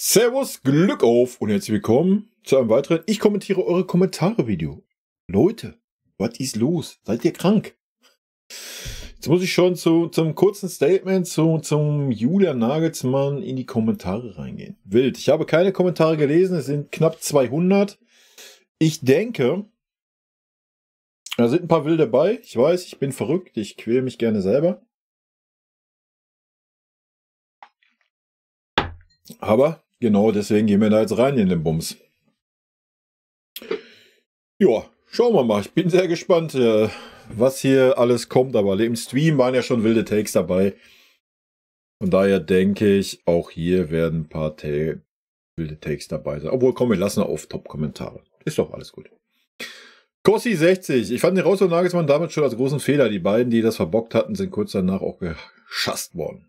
Servus, Glück auf und herzlich willkommen zu einem weiteren Ich kommentiere eure Kommentare-Video. Leute, was ist los? Seid ihr krank? Jetzt muss ich schon zu, zum kurzen Statement zu, zum Julian Nagelsmann in die Kommentare reingehen. Wild. Ich habe keine Kommentare gelesen, es sind knapp 200. Ich denke, da sind ein paar wilde dabei. Ich weiß, ich bin verrückt, ich quäle mich gerne selber. Aber Genau deswegen gehen wir da jetzt rein in den Bums. Ja, schauen wir mal. Ich bin sehr gespannt, äh, was hier alles kommt. Aber im Stream waren ja schon wilde Takes dabei. Von daher denke ich, auch hier werden ein paar Ta wilde Takes dabei sein. Obwohl, komm, wir lassen auf Top-Kommentare. Ist doch alles gut. Kossi 60. Ich fand den Raus und Nagelsmann damit schon als großen Fehler. Die beiden, die das verbockt hatten, sind kurz danach auch geschasst worden.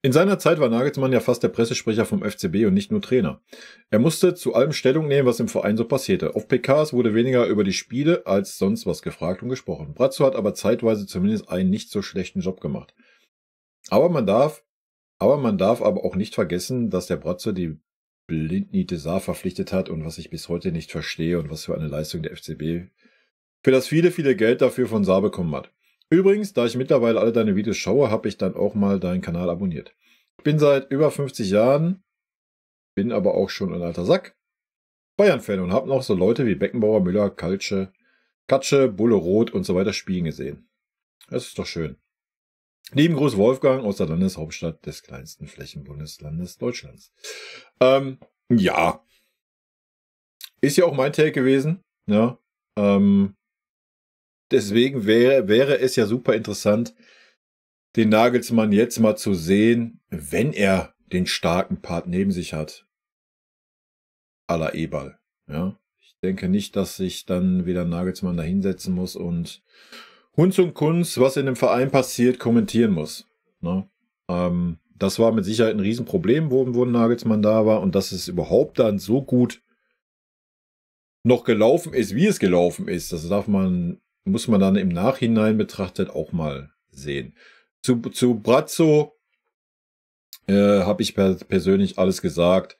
In seiner Zeit war Nagelsmann ja fast der Pressesprecher vom FCB und nicht nur Trainer. Er musste zu allem Stellung nehmen, was im Verein so passierte. Auf PKs wurde weniger über die Spiele als sonst was gefragt und gesprochen. Brazzo hat aber zeitweise zumindest einen nicht so schlechten Job gemacht. Aber man darf, aber man darf aber auch nicht vergessen, dass der Brazzo die Blindnite Saar verpflichtet hat und was ich bis heute nicht verstehe und was für eine Leistung der FCB für das viele, viele Geld dafür von Saar bekommen hat. Übrigens, da ich mittlerweile alle deine Videos schaue, habe ich dann auch mal deinen Kanal abonniert. Bin seit über 50 Jahren, bin aber auch schon ein alter Sack, Bayern-Fan und habe noch so Leute wie Beckenbauer, Müller, Kalsche, Katsche, Bulle Rot und so weiter spielen gesehen. Das ist doch schön. Lieben Gruß Wolfgang aus der Landeshauptstadt des kleinsten Flächenbundeslandes Deutschlands. Ähm, ja. Ist ja auch mein Take gewesen. Ja. Ne? Ähm, Deswegen wäre, wäre es ja super interessant, den Nagelsmann jetzt mal zu sehen, wenn er den starken Part neben sich hat. A la Ebal. Ja. Ich denke nicht, dass sich dann wieder Nagelsmann da hinsetzen muss und Hunz und Kunst, was in dem Verein passiert, kommentieren muss. Ne? Ähm, das war mit Sicherheit ein Riesenproblem, wo, wo Nagelsmann da war und dass es überhaupt dann so gut noch gelaufen ist, wie es gelaufen ist, das darf man muss man dann im Nachhinein betrachtet auch mal sehen. Zu, zu Brazzo äh, habe ich per persönlich alles gesagt.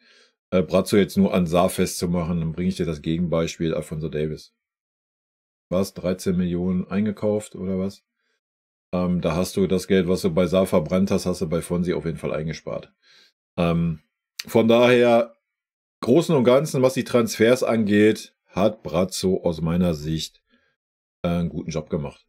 Äh, Brazzo jetzt nur an Saar festzumachen, dann bringe ich dir das Gegenbeispiel Alfonso Davis. Was? 13 Millionen eingekauft oder was? Ähm, da hast du das Geld, was du bei Saar verbrannt hast, hast du bei Fonsi auf jeden Fall eingespart. Ähm, von daher, Großen und Ganzen, was die Transfers angeht, hat Brazzo aus meiner Sicht äh, einen guten Job gemacht.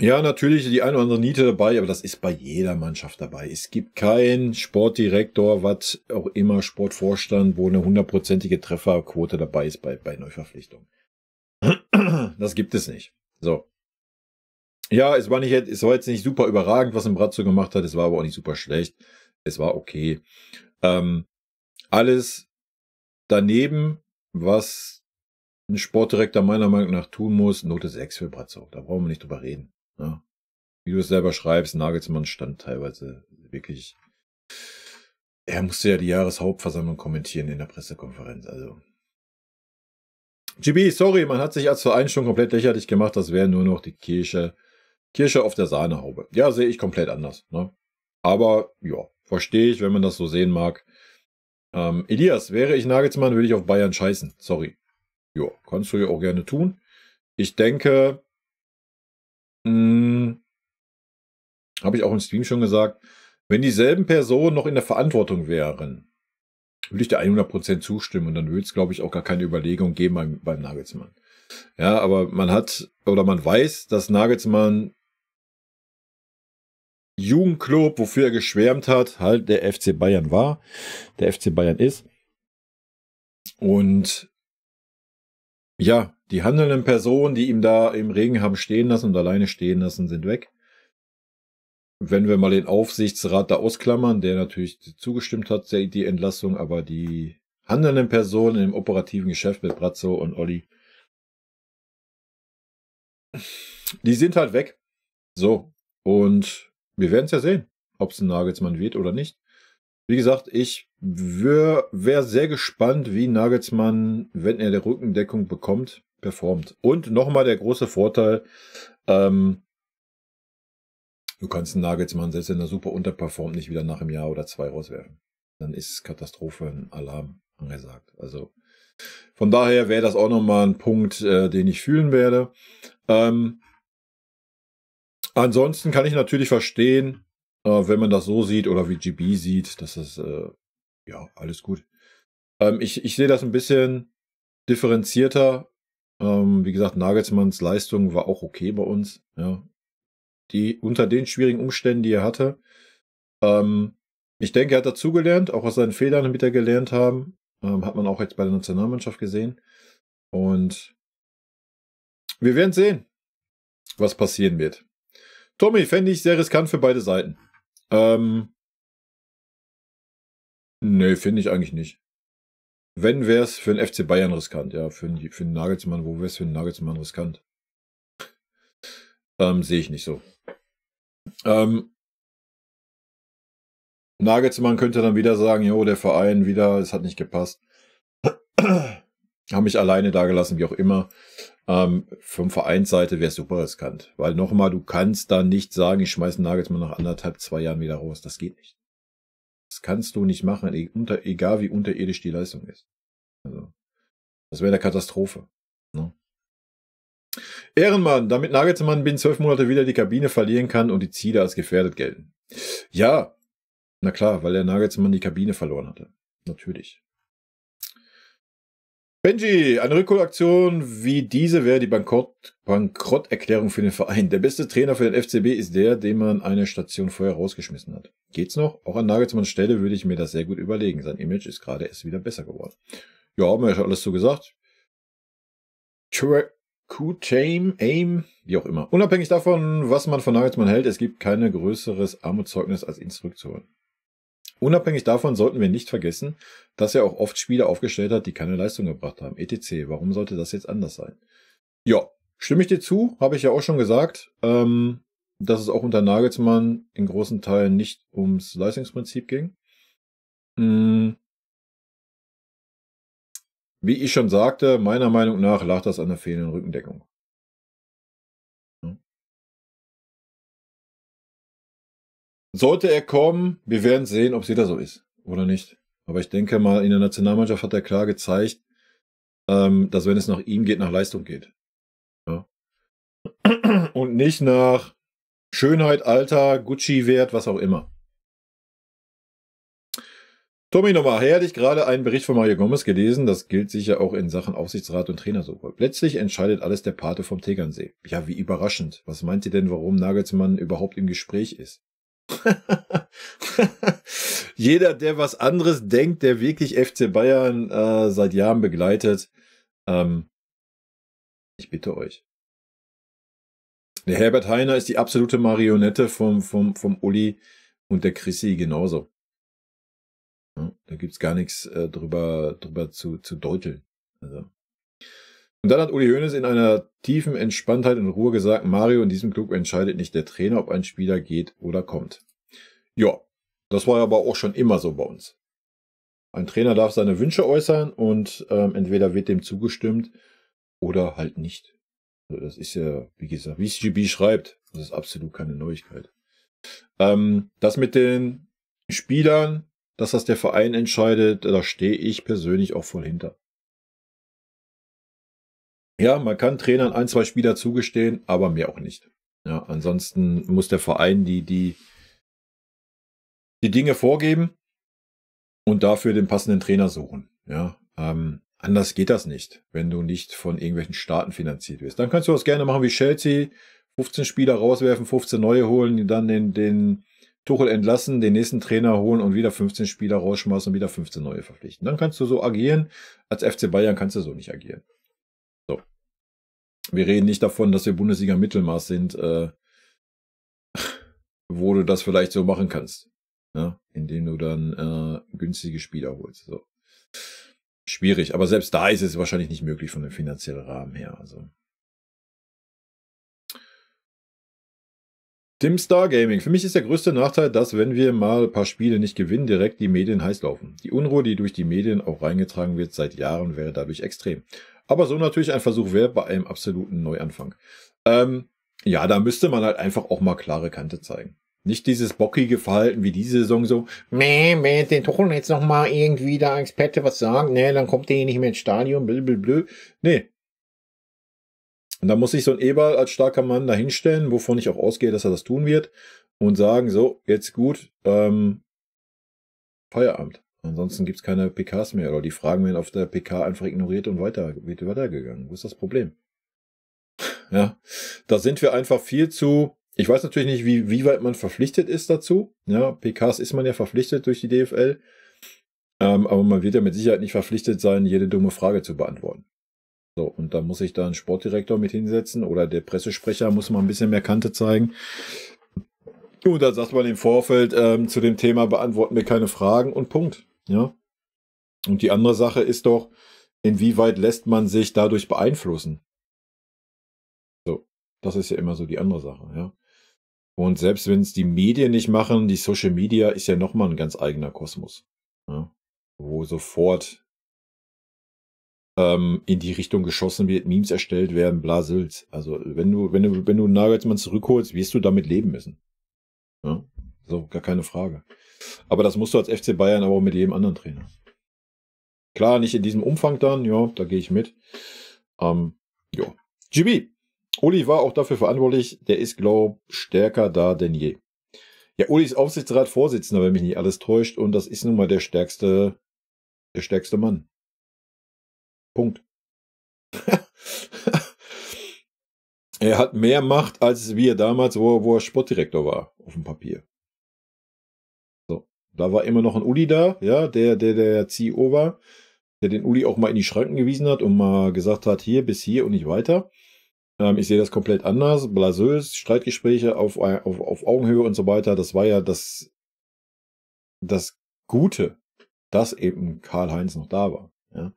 Ja, natürlich die eine oder andere Niete dabei, aber das ist bei jeder Mannschaft dabei. Es gibt keinen Sportdirektor, was auch immer, Sportvorstand, wo eine hundertprozentige Trefferquote dabei ist bei, bei Neuverpflichtung. Das gibt es nicht. So. Ja, es war, nicht, es war jetzt nicht super überragend, was ein Brazzo gemacht hat. Es war aber auch nicht super schlecht. Es war okay. Ähm, alles daneben, was ein Sportdirektor meiner Meinung nach tun muss, Note 6 für Bratzau. Da brauchen wir nicht drüber reden. Ja. Wie du es selber schreibst, Nagelsmann stand teilweise wirklich. Er musste ja die Jahreshauptversammlung kommentieren in der Pressekonferenz. Also. GB, sorry, man hat sich als Verein schon komplett lächerlich gemacht. Das wäre nur noch die Kirsche, Kirsche auf der Sahnehaube. Ja, sehe ich komplett anders. Ne? Aber ja, verstehe ich, wenn man das so sehen mag. Ähm, Elias, wäre ich Nagelsmann, würde ich auf Bayern scheißen. Sorry. Ja, kannst du ja auch gerne tun. Ich denke, hm, habe ich auch im Stream schon gesagt, wenn dieselben Personen noch in der Verantwortung wären, würde ich dir 100% zustimmen und dann würde es, glaube ich, auch gar keine Überlegung geben beim, beim Nagelsmann. Ja, aber man hat oder man weiß, dass Nagelsmann Jugendclub, wofür er geschwärmt hat, halt der FC Bayern war, der FC Bayern ist. Und ja, die handelnden Personen, die ihm da im Regen haben stehen lassen und alleine stehen lassen, sind weg. Wenn wir mal den Aufsichtsrat da ausklammern, der natürlich zugestimmt hat, die Entlassung, aber die handelnden Personen im operativen Geschäft mit Brazzo und Olli, die sind halt weg. So. Und wir werden es ja sehen, ob es ein Nagelsmann wird oder nicht. Wie gesagt, ich wäre wär sehr gespannt, wie Nagelsmann, wenn er der Rückendeckung bekommt, performt. Und nochmal der große Vorteil, ähm, du kannst einen Nagelsmann selbst in der super unterperformt nicht wieder nach einem Jahr oder zwei rauswerfen. Dann ist Katastrophe ein Alarm angesagt. Also von daher wäre das auch nochmal ein Punkt, äh, den ich fühlen werde. Ähm, ansonsten kann ich natürlich verstehen, äh, wenn man das so sieht oder wie GB sieht, das ist äh, ja alles gut. Ähm, ich, ich sehe das ein bisschen differenzierter. Ähm, wie gesagt, Nagelsmanns Leistung war auch okay bei uns. Ja. Die unter den schwierigen Umständen, die er hatte. Ähm, ich denke, er hat dazugelernt, auch aus seinen Fehlern, damit er gelernt haben. Ähm, hat man auch jetzt bei der Nationalmannschaft gesehen. Und wir werden sehen, was passieren wird. Tommy, fände ich sehr riskant für beide Seiten. Ähm, nee, finde ich eigentlich nicht. Wenn wäre es für den FC Bayern riskant, ja, für, den, für den Nagelsmann, wo wäre es für den Nagelsmann riskant? Ähm, Sehe ich nicht so. Ähm, Nagelsmann könnte dann wieder sagen, jo, der Verein wieder, es hat nicht gepasst. Haben mich alleine dagelassen, wie auch immer. Ähm, vom Vereinsseite wäre super riskant. Weil nochmal, du kannst da nicht sagen, ich schmeiße Nagelsmann nach anderthalb, zwei Jahren wieder raus. Das geht nicht. Das kannst du nicht machen, e-, egal wie unterirdisch die Leistung ist. Also, das wäre eine Katastrophe. Ne? Ehrenmann, damit Nagelsmann binnen zwölf Monate wieder die Kabine verlieren kann und die Ziele als gefährdet gelten. Ja, na klar, weil der Nagelsmann die Kabine verloren hatte. Natürlich. Benji, eine Rückholaktion wie diese wäre die Bankrott Bankrotterklärung für den Verein. Der beste Trainer für den FCB ist der, den man eine Station vorher rausgeschmissen hat. Geht's noch? Auch an Nagelsmanns Stelle würde ich mir das sehr gut überlegen. Sein Image ist gerade erst wieder besser geworden. Ja, haben wir ja schon alles so gesagt. Q-Tame, Aim, wie auch immer. Unabhängig davon, was man von Nagelsmann hält, es gibt kein größeres Armutszeugnis, als ihn zurückzuholen. Unabhängig davon sollten wir nicht vergessen, dass er auch oft Spieler aufgestellt hat, die keine Leistung gebracht haben. ETC, warum sollte das jetzt anders sein? Ja, stimme ich dir zu, habe ich ja auch schon gesagt, ähm, dass es auch unter Nagelsmann in großen Teilen nicht ums Leistungsprinzip ging. Hm. Wie ich schon sagte, meiner Meinung nach lag das an der fehlenden Rückendeckung. Sollte er kommen, wir werden sehen, ob es wieder so ist oder nicht. Aber ich denke mal, in der Nationalmannschaft hat er klar gezeigt, ähm, dass wenn es nach ihm geht, nach Leistung geht. Ja. Und nicht nach Schönheit, Alter, Gucci-Wert, was auch immer. Tommy nochmal, her hatte ich gerade einen Bericht von Mario Gomez gelesen, das gilt sicher auch in Sachen Aufsichtsrat und Trainersuche. Plötzlich entscheidet alles der Pate vom Tegernsee. Ja, wie überraschend. Was meint ihr denn, warum Nagelsmann überhaupt im Gespräch ist? Jeder, der was anderes denkt, der wirklich FC Bayern äh, seit Jahren begleitet, ähm, ich bitte euch. Der Herbert Heiner ist die absolute Marionette vom, vom, vom Uli und der Chrissy genauso. Ja, da gibt's gar nichts äh, drüber, drüber zu, zu deuteln. Also. Und dann hat Uli Hoeneß in einer tiefen Entspanntheit und Ruhe gesagt, Mario, in diesem Club entscheidet nicht der Trainer, ob ein Spieler geht oder kommt. Ja, das war aber auch schon immer so bei uns. Ein Trainer darf seine Wünsche äußern und ähm, entweder wird dem zugestimmt oder halt nicht. Also das ist ja, wie gesagt, wie CGB schreibt, das ist absolut keine Neuigkeit. Ähm, das mit den Spielern, dass das der Verein entscheidet, da stehe ich persönlich auch voll hinter ja, man kann Trainern ein, zwei Spieler zugestehen, aber mehr auch nicht. Ja, ansonsten muss der Verein die, die, die Dinge vorgeben und dafür den passenden Trainer suchen. Ja, ähm, anders geht das nicht, wenn du nicht von irgendwelchen Staaten finanziert wirst. Dann kannst du das gerne machen wie Chelsea, 15 Spieler rauswerfen, 15 neue holen, dann den, den Tuchel entlassen, den nächsten Trainer holen und wieder 15 Spieler rausschmeißen und wieder 15 neue verpflichten. Dann kannst du so agieren. Als FC Bayern kannst du so nicht agieren wir reden nicht davon, dass wir Bundesliga Mittelmaß sind, äh, wo du das vielleicht so machen kannst. Ja? Ne? Indem du dann äh, günstige Spieler holst. So. Schwierig, aber selbst da ist es wahrscheinlich nicht möglich von dem finanziellen Rahmen her. Also. Tim Stargaming. Für mich ist der größte Nachteil, dass wenn wir mal ein paar Spiele nicht gewinnen, direkt die Medien heiß laufen. Die Unruhe, die durch die Medien auch reingetragen wird seit Jahren, wäre dadurch extrem. Aber so natürlich ein Versuch wäre bei einem absoluten Neuanfang. Ähm, ja, da müsste man halt einfach auch mal klare Kante zeigen. Nicht dieses bockige Verhalten wie diese Saison so, nee, mit den Tuchel jetzt nochmal irgendwie da Experte was sagen, nee, dann kommt der hier nicht mehr ins Stadion, blablabla. Nee. Und da muss sich so ein Eberl als starker Mann dahinstellen, wovon ich auch ausgehe, dass er das tun wird, und sagen, so, jetzt gut, ähm, Feierabend. Ansonsten gibt's keine PKs mehr oder die Fragen werden auf der PK einfach ignoriert und weiter, wird weitergegangen. Wo ist das Problem? Ja, da sind wir einfach viel zu. Ich weiß natürlich nicht, wie, wie weit man verpflichtet ist dazu. Ja, PKs ist man ja verpflichtet durch die DFL. Ähm, aber man wird ja mit Sicherheit nicht verpflichtet sein, jede dumme Frage zu beantworten. So, und da muss ich da einen Sportdirektor mit hinsetzen oder der Pressesprecher muss mal ein bisschen mehr Kante zeigen. Und da sagt man im Vorfeld, ähm, zu dem Thema beantworten wir keine Fragen und Punkt. Ja. Und die andere Sache ist doch, inwieweit lässt man sich dadurch beeinflussen? So, das ist ja immer so die andere Sache, ja. Und selbst wenn es die Medien nicht machen, die Social Media ist ja nochmal ein ganz eigener Kosmos, ja? wo sofort ähm, in die Richtung geschossen wird, Memes erstellt werden, blasils. Also wenn du, wenn du, wenn du Nagelsmann zurückholst, wirst du damit leben müssen. Ja, so, gar keine Frage. Aber das musst du als FC Bayern aber auch mit jedem anderen Trainer. Klar, nicht in diesem Umfang dann, ja, da gehe ich mit. Ähm, ja. GB, Uli war auch dafür verantwortlich, der ist, glaube stärker da denn je. Ja, Uli ist Aufsichtsratsvorsitzender, wenn mich nicht alles täuscht, und das ist nun mal der stärkste, der stärkste Mann. Punkt. er hat mehr Macht, als wir damals, wo, wo er Sportdirektor war, auf dem Papier. So. Da war immer noch ein Uli da, ja, der, der, der CEO war, der den Uli auch mal in die Schranken gewiesen hat und mal gesagt hat, hier bis hier und nicht weiter. Ähm, ich sehe das komplett anders. Blasös, Streitgespräche auf, auf, auf Augenhöhe und so weiter. Das war ja das, das Gute, dass eben Karl-Heinz noch da war. Ja.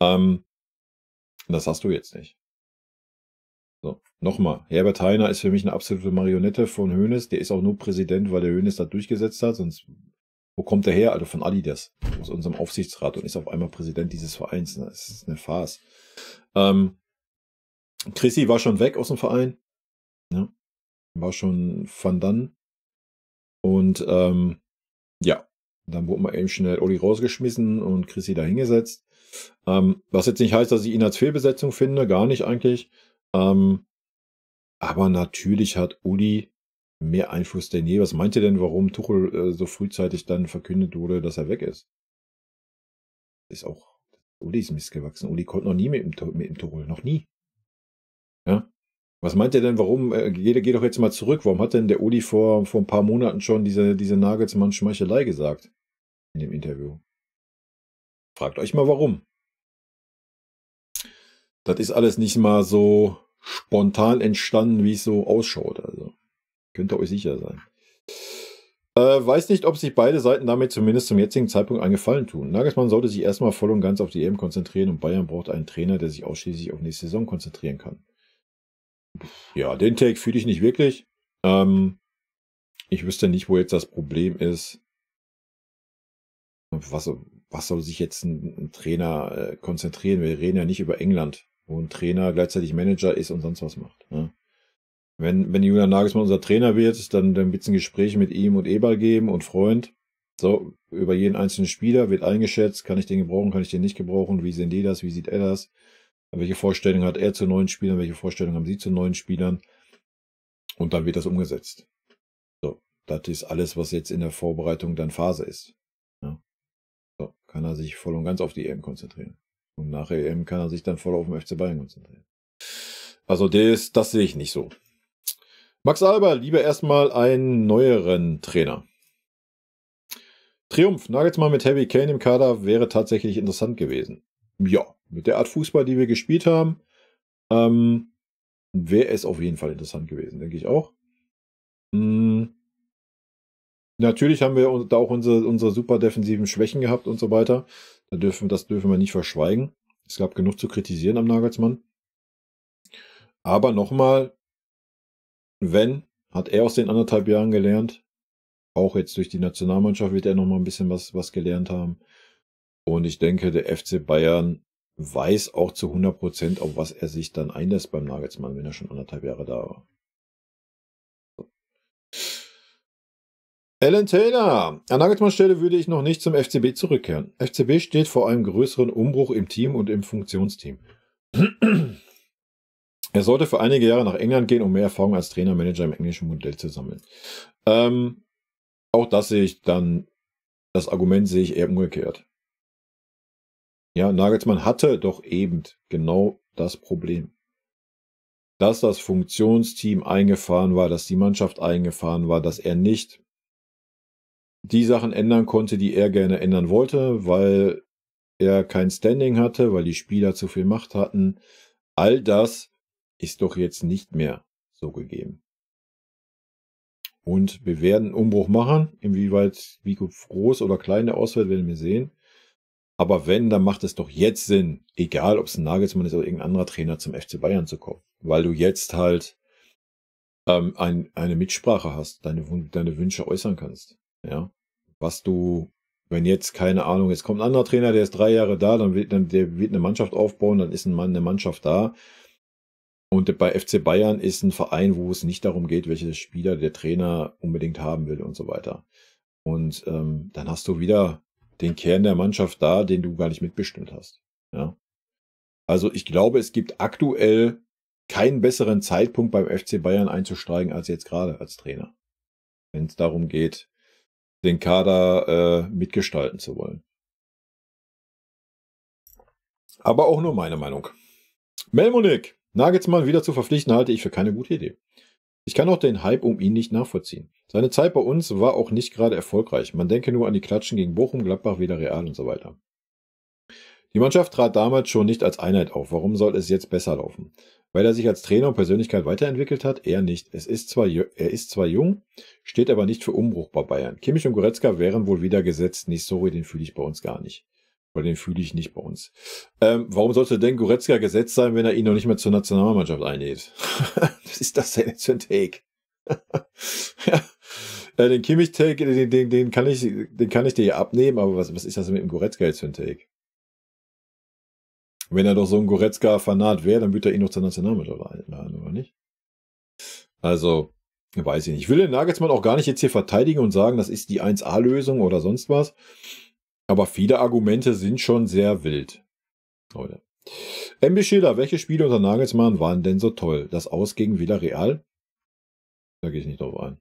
Ähm, das hast du jetzt nicht. Nochmal, Herbert Heiner ist für mich eine absolute Marionette von Hoeneß. Der ist auch nur Präsident, weil der Hoeneß da durchgesetzt hat. Sonst, wo kommt der her? Also von Adidas, aus unserem Aufsichtsrat und ist auf einmal Präsident dieses Vereins. Das ist eine Farce. Ähm, Chrissy war schon weg aus dem Verein. Ja, war schon Van Dann. Und ähm, ja, dann wurde mal eben schnell Oli rausgeschmissen und Chrissy dahingesetzt. Ähm, was jetzt nicht heißt, dass ich ihn als Fehlbesetzung finde, gar nicht eigentlich. Ähm, aber natürlich hat Uli mehr Einfluss denn je. Was meint ihr denn, warum Tuchel äh, so frühzeitig dann verkündet wurde, dass er weg ist? Ist auch Uli ist missgewachsen. Uli konnte noch nie mit dem, mit dem Tuchel, noch nie. Ja? Was meint ihr denn, warum, äh, geh, geh doch jetzt mal zurück, warum hat denn der Uli vor, vor ein paar Monaten schon diese, diese Nagelsmann-Schmeichelei gesagt? In dem Interview. Fragt euch mal warum. Das ist alles nicht mal so spontan entstanden, wie es so ausschaut. Also könnt ihr euch sicher sein. Äh, weiß nicht, ob sich beide Seiten damit zumindest zum jetzigen Zeitpunkt einen Gefallen tun. Nagelsmann sollte sich erstmal voll und ganz auf die EM konzentrieren und Bayern braucht einen Trainer, der sich ausschließlich auf nächste Saison konzentrieren kann. Ja, den Take fühle ich nicht wirklich. Ähm, ich wüsste nicht, wo jetzt das Problem ist. Was, was soll sich jetzt ein, ein Trainer äh, konzentrieren? Wir reden ja nicht über England und Trainer gleichzeitig Manager ist und sonst was macht. Ne? Wenn, wenn Julian Nagelsmann unser Trainer wird, dann, dann wird es ein Gespräch mit ihm und Eberl geben und Freund. So, über jeden einzelnen Spieler wird eingeschätzt, kann ich den gebrauchen, kann ich den nicht gebrauchen, wie sehen die das, wie sieht er das, welche Vorstellungen hat er zu neuen Spielern, welche Vorstellungen haben sie zu neuen Spielern und dann wird das umgesetzt. So, das ist alles, was jetzt in der Vorbereitung dann Phase ist. Ja. Ne? So, kann er sich voll und ganz auf die EM konzentrieren. Und nach EM kann er sich dann voll auf den FC Bayern konzentrieren. Also das, das sehe ich nicht so. Max Alba, lieber erstmal einen neueren Trainer. Triumph, Nagelsmann mit Heavy Kane im Kader wäre tatsächlich interessant gewesen. Ja, mit der Art Fußball, die wir gespielt haben, ähm, wäre es auf jeden Fall interessant gewesen, denke ich auch. Mhm. Natürlich haben wir da auch unsere, unsere super defensiven Schwächen gehabt und so weiter. Da dürfen, das dürfen wir nicht verschweigen. Es gab genug zu kritisieren am Nagelsmann. Aber nochmal, wenn, hat er aus den anderthalb Jahren gelernt. Auch jetzt durch die Nationalmannschaft wird er nochmal ein bisschen was, was gelernt haben. Und ich denke, der FC Bayern weiß auch zu 100 Prozent, auf was er sich dann einlässt beim Nagelsmann, wenn er schon anderthalb Jahre da war. Alan Taylor. An Nagelsmanns Stelle würde ich noch nicht zum FCB zurückkehren. FCB steht vor einem größeren Umbruch im Team und im Funktionsteam. er sollte für einige Jahre nach England gehen, um mehr Erfahrung als Trainer-Manager im englischen Modell zu sammeln. Ähm, auch das sehe ich dann, das Argument sehe ich eher umgekehrt. Ja, Nagelsmann hatte doch eben genau das Problem. Dass das Funktionsteam eingefahren war, dass die Mannschaft eingefahren war, dass er nicht die Sachen ändern konnte, die er gerne ändern wollte, weil er kein Standing hatte, weil die Spieler zu viel Macht hatten. All das ist doch jetzt nicht mehr so gegeben. Und wir werden einen Umbruch machen. Inwieweit, wie groß oder klein der ausfällt, werden wir sehen. Aber wenn, dann macht es doch jetzt Sinn, egal ob es ein Nagelsmann ist oder irgendein anderer Trainer, zum FC Bayern zu kommen. Weil du jetzt halt ähm, ein, eine Mitsprache hast, deine, deine Wünsche äußern kannst. Ja. Was du, wenn jetzt, keine Ahnung, jetzt kommt ein anderer Trainer, der ist drei Jahre da, dann wird, dann, der wird eine Mannschaft aufbauen, dann ist ein Mann eine Mannschaft da. Und bei FC Bayern ist ein Verein, wo es nicht darum geht, welche Spieler der Trainer unbedingt haben will und so weiter. Und ähm, dann hast du wieder den Kern der Mannschaft da, den du gar nicht mitbestimmt hast. Ja. Also ich glaube, es gibt aktuell keinen besseren Zeitpunkt beim FC Bayern einzusteigen als jetzt gerade als Trainer. Wenn es darum geht, den Kader äh, mitgestalten zu wollen. Aber auch nur meine Meinung. Melmonik, Nagelsmann wieder zu verpflichten, halte ich für keine gute Idee. Ich kann auch den Hype um ihn nicht nachvollziehen. Seine Zeit bei uns war auch nicht gerade erfolgreich. Man denke nur an die Klatschen gegen Bochum, Gladbach, wieder Real und so weiter. Die Mannschaft trat damals schon nicht als Einheit auf. Warum soll es jetzt besser laufen? Weil er sich als Trainer und Persönlichkeit weiterentwickelt hat, er nicht. Es ist zwar, er ist zwar jung, steht aber nicht für Umbruch bei Bayern. Kimmich und Goretzka wären wohl wieder gesetzt. Nicht sorry, den fühle ich bei uns gar nicht. Weil den fühle ich nicht bei uns. Ähm, warum sollte denn Goretzka gesetzt sein, wenn er ihn noch nicht mehr zur Nationalmannschaft einlädt? das ist das Sense and Take. ja. Äh, den Kimmich-Take, den, den, den, kann ich, den kann ich dir ja abnehmen, aber was, was ist das mit dem Goretzka jetzt für ein Take? wenn er doch so ein Goretzka-Fanat wäre, dann würde er ihn doch zur Nationalmannschaft einladen, oder nicht? Also, weiß ich nicht. Ich will den Nagelsmann auch gar nicht jetzt hier verteidigen und sagen, das ist die 1A-Lösung oder sonst was. Aber viele Argumente sind schon sehr wild. Leute. MB Schilder, welche Spiele unter Nagelsmann waren denn so toll? Das Aus gegen Villarreal? Da gehe ich nicht drauf ein.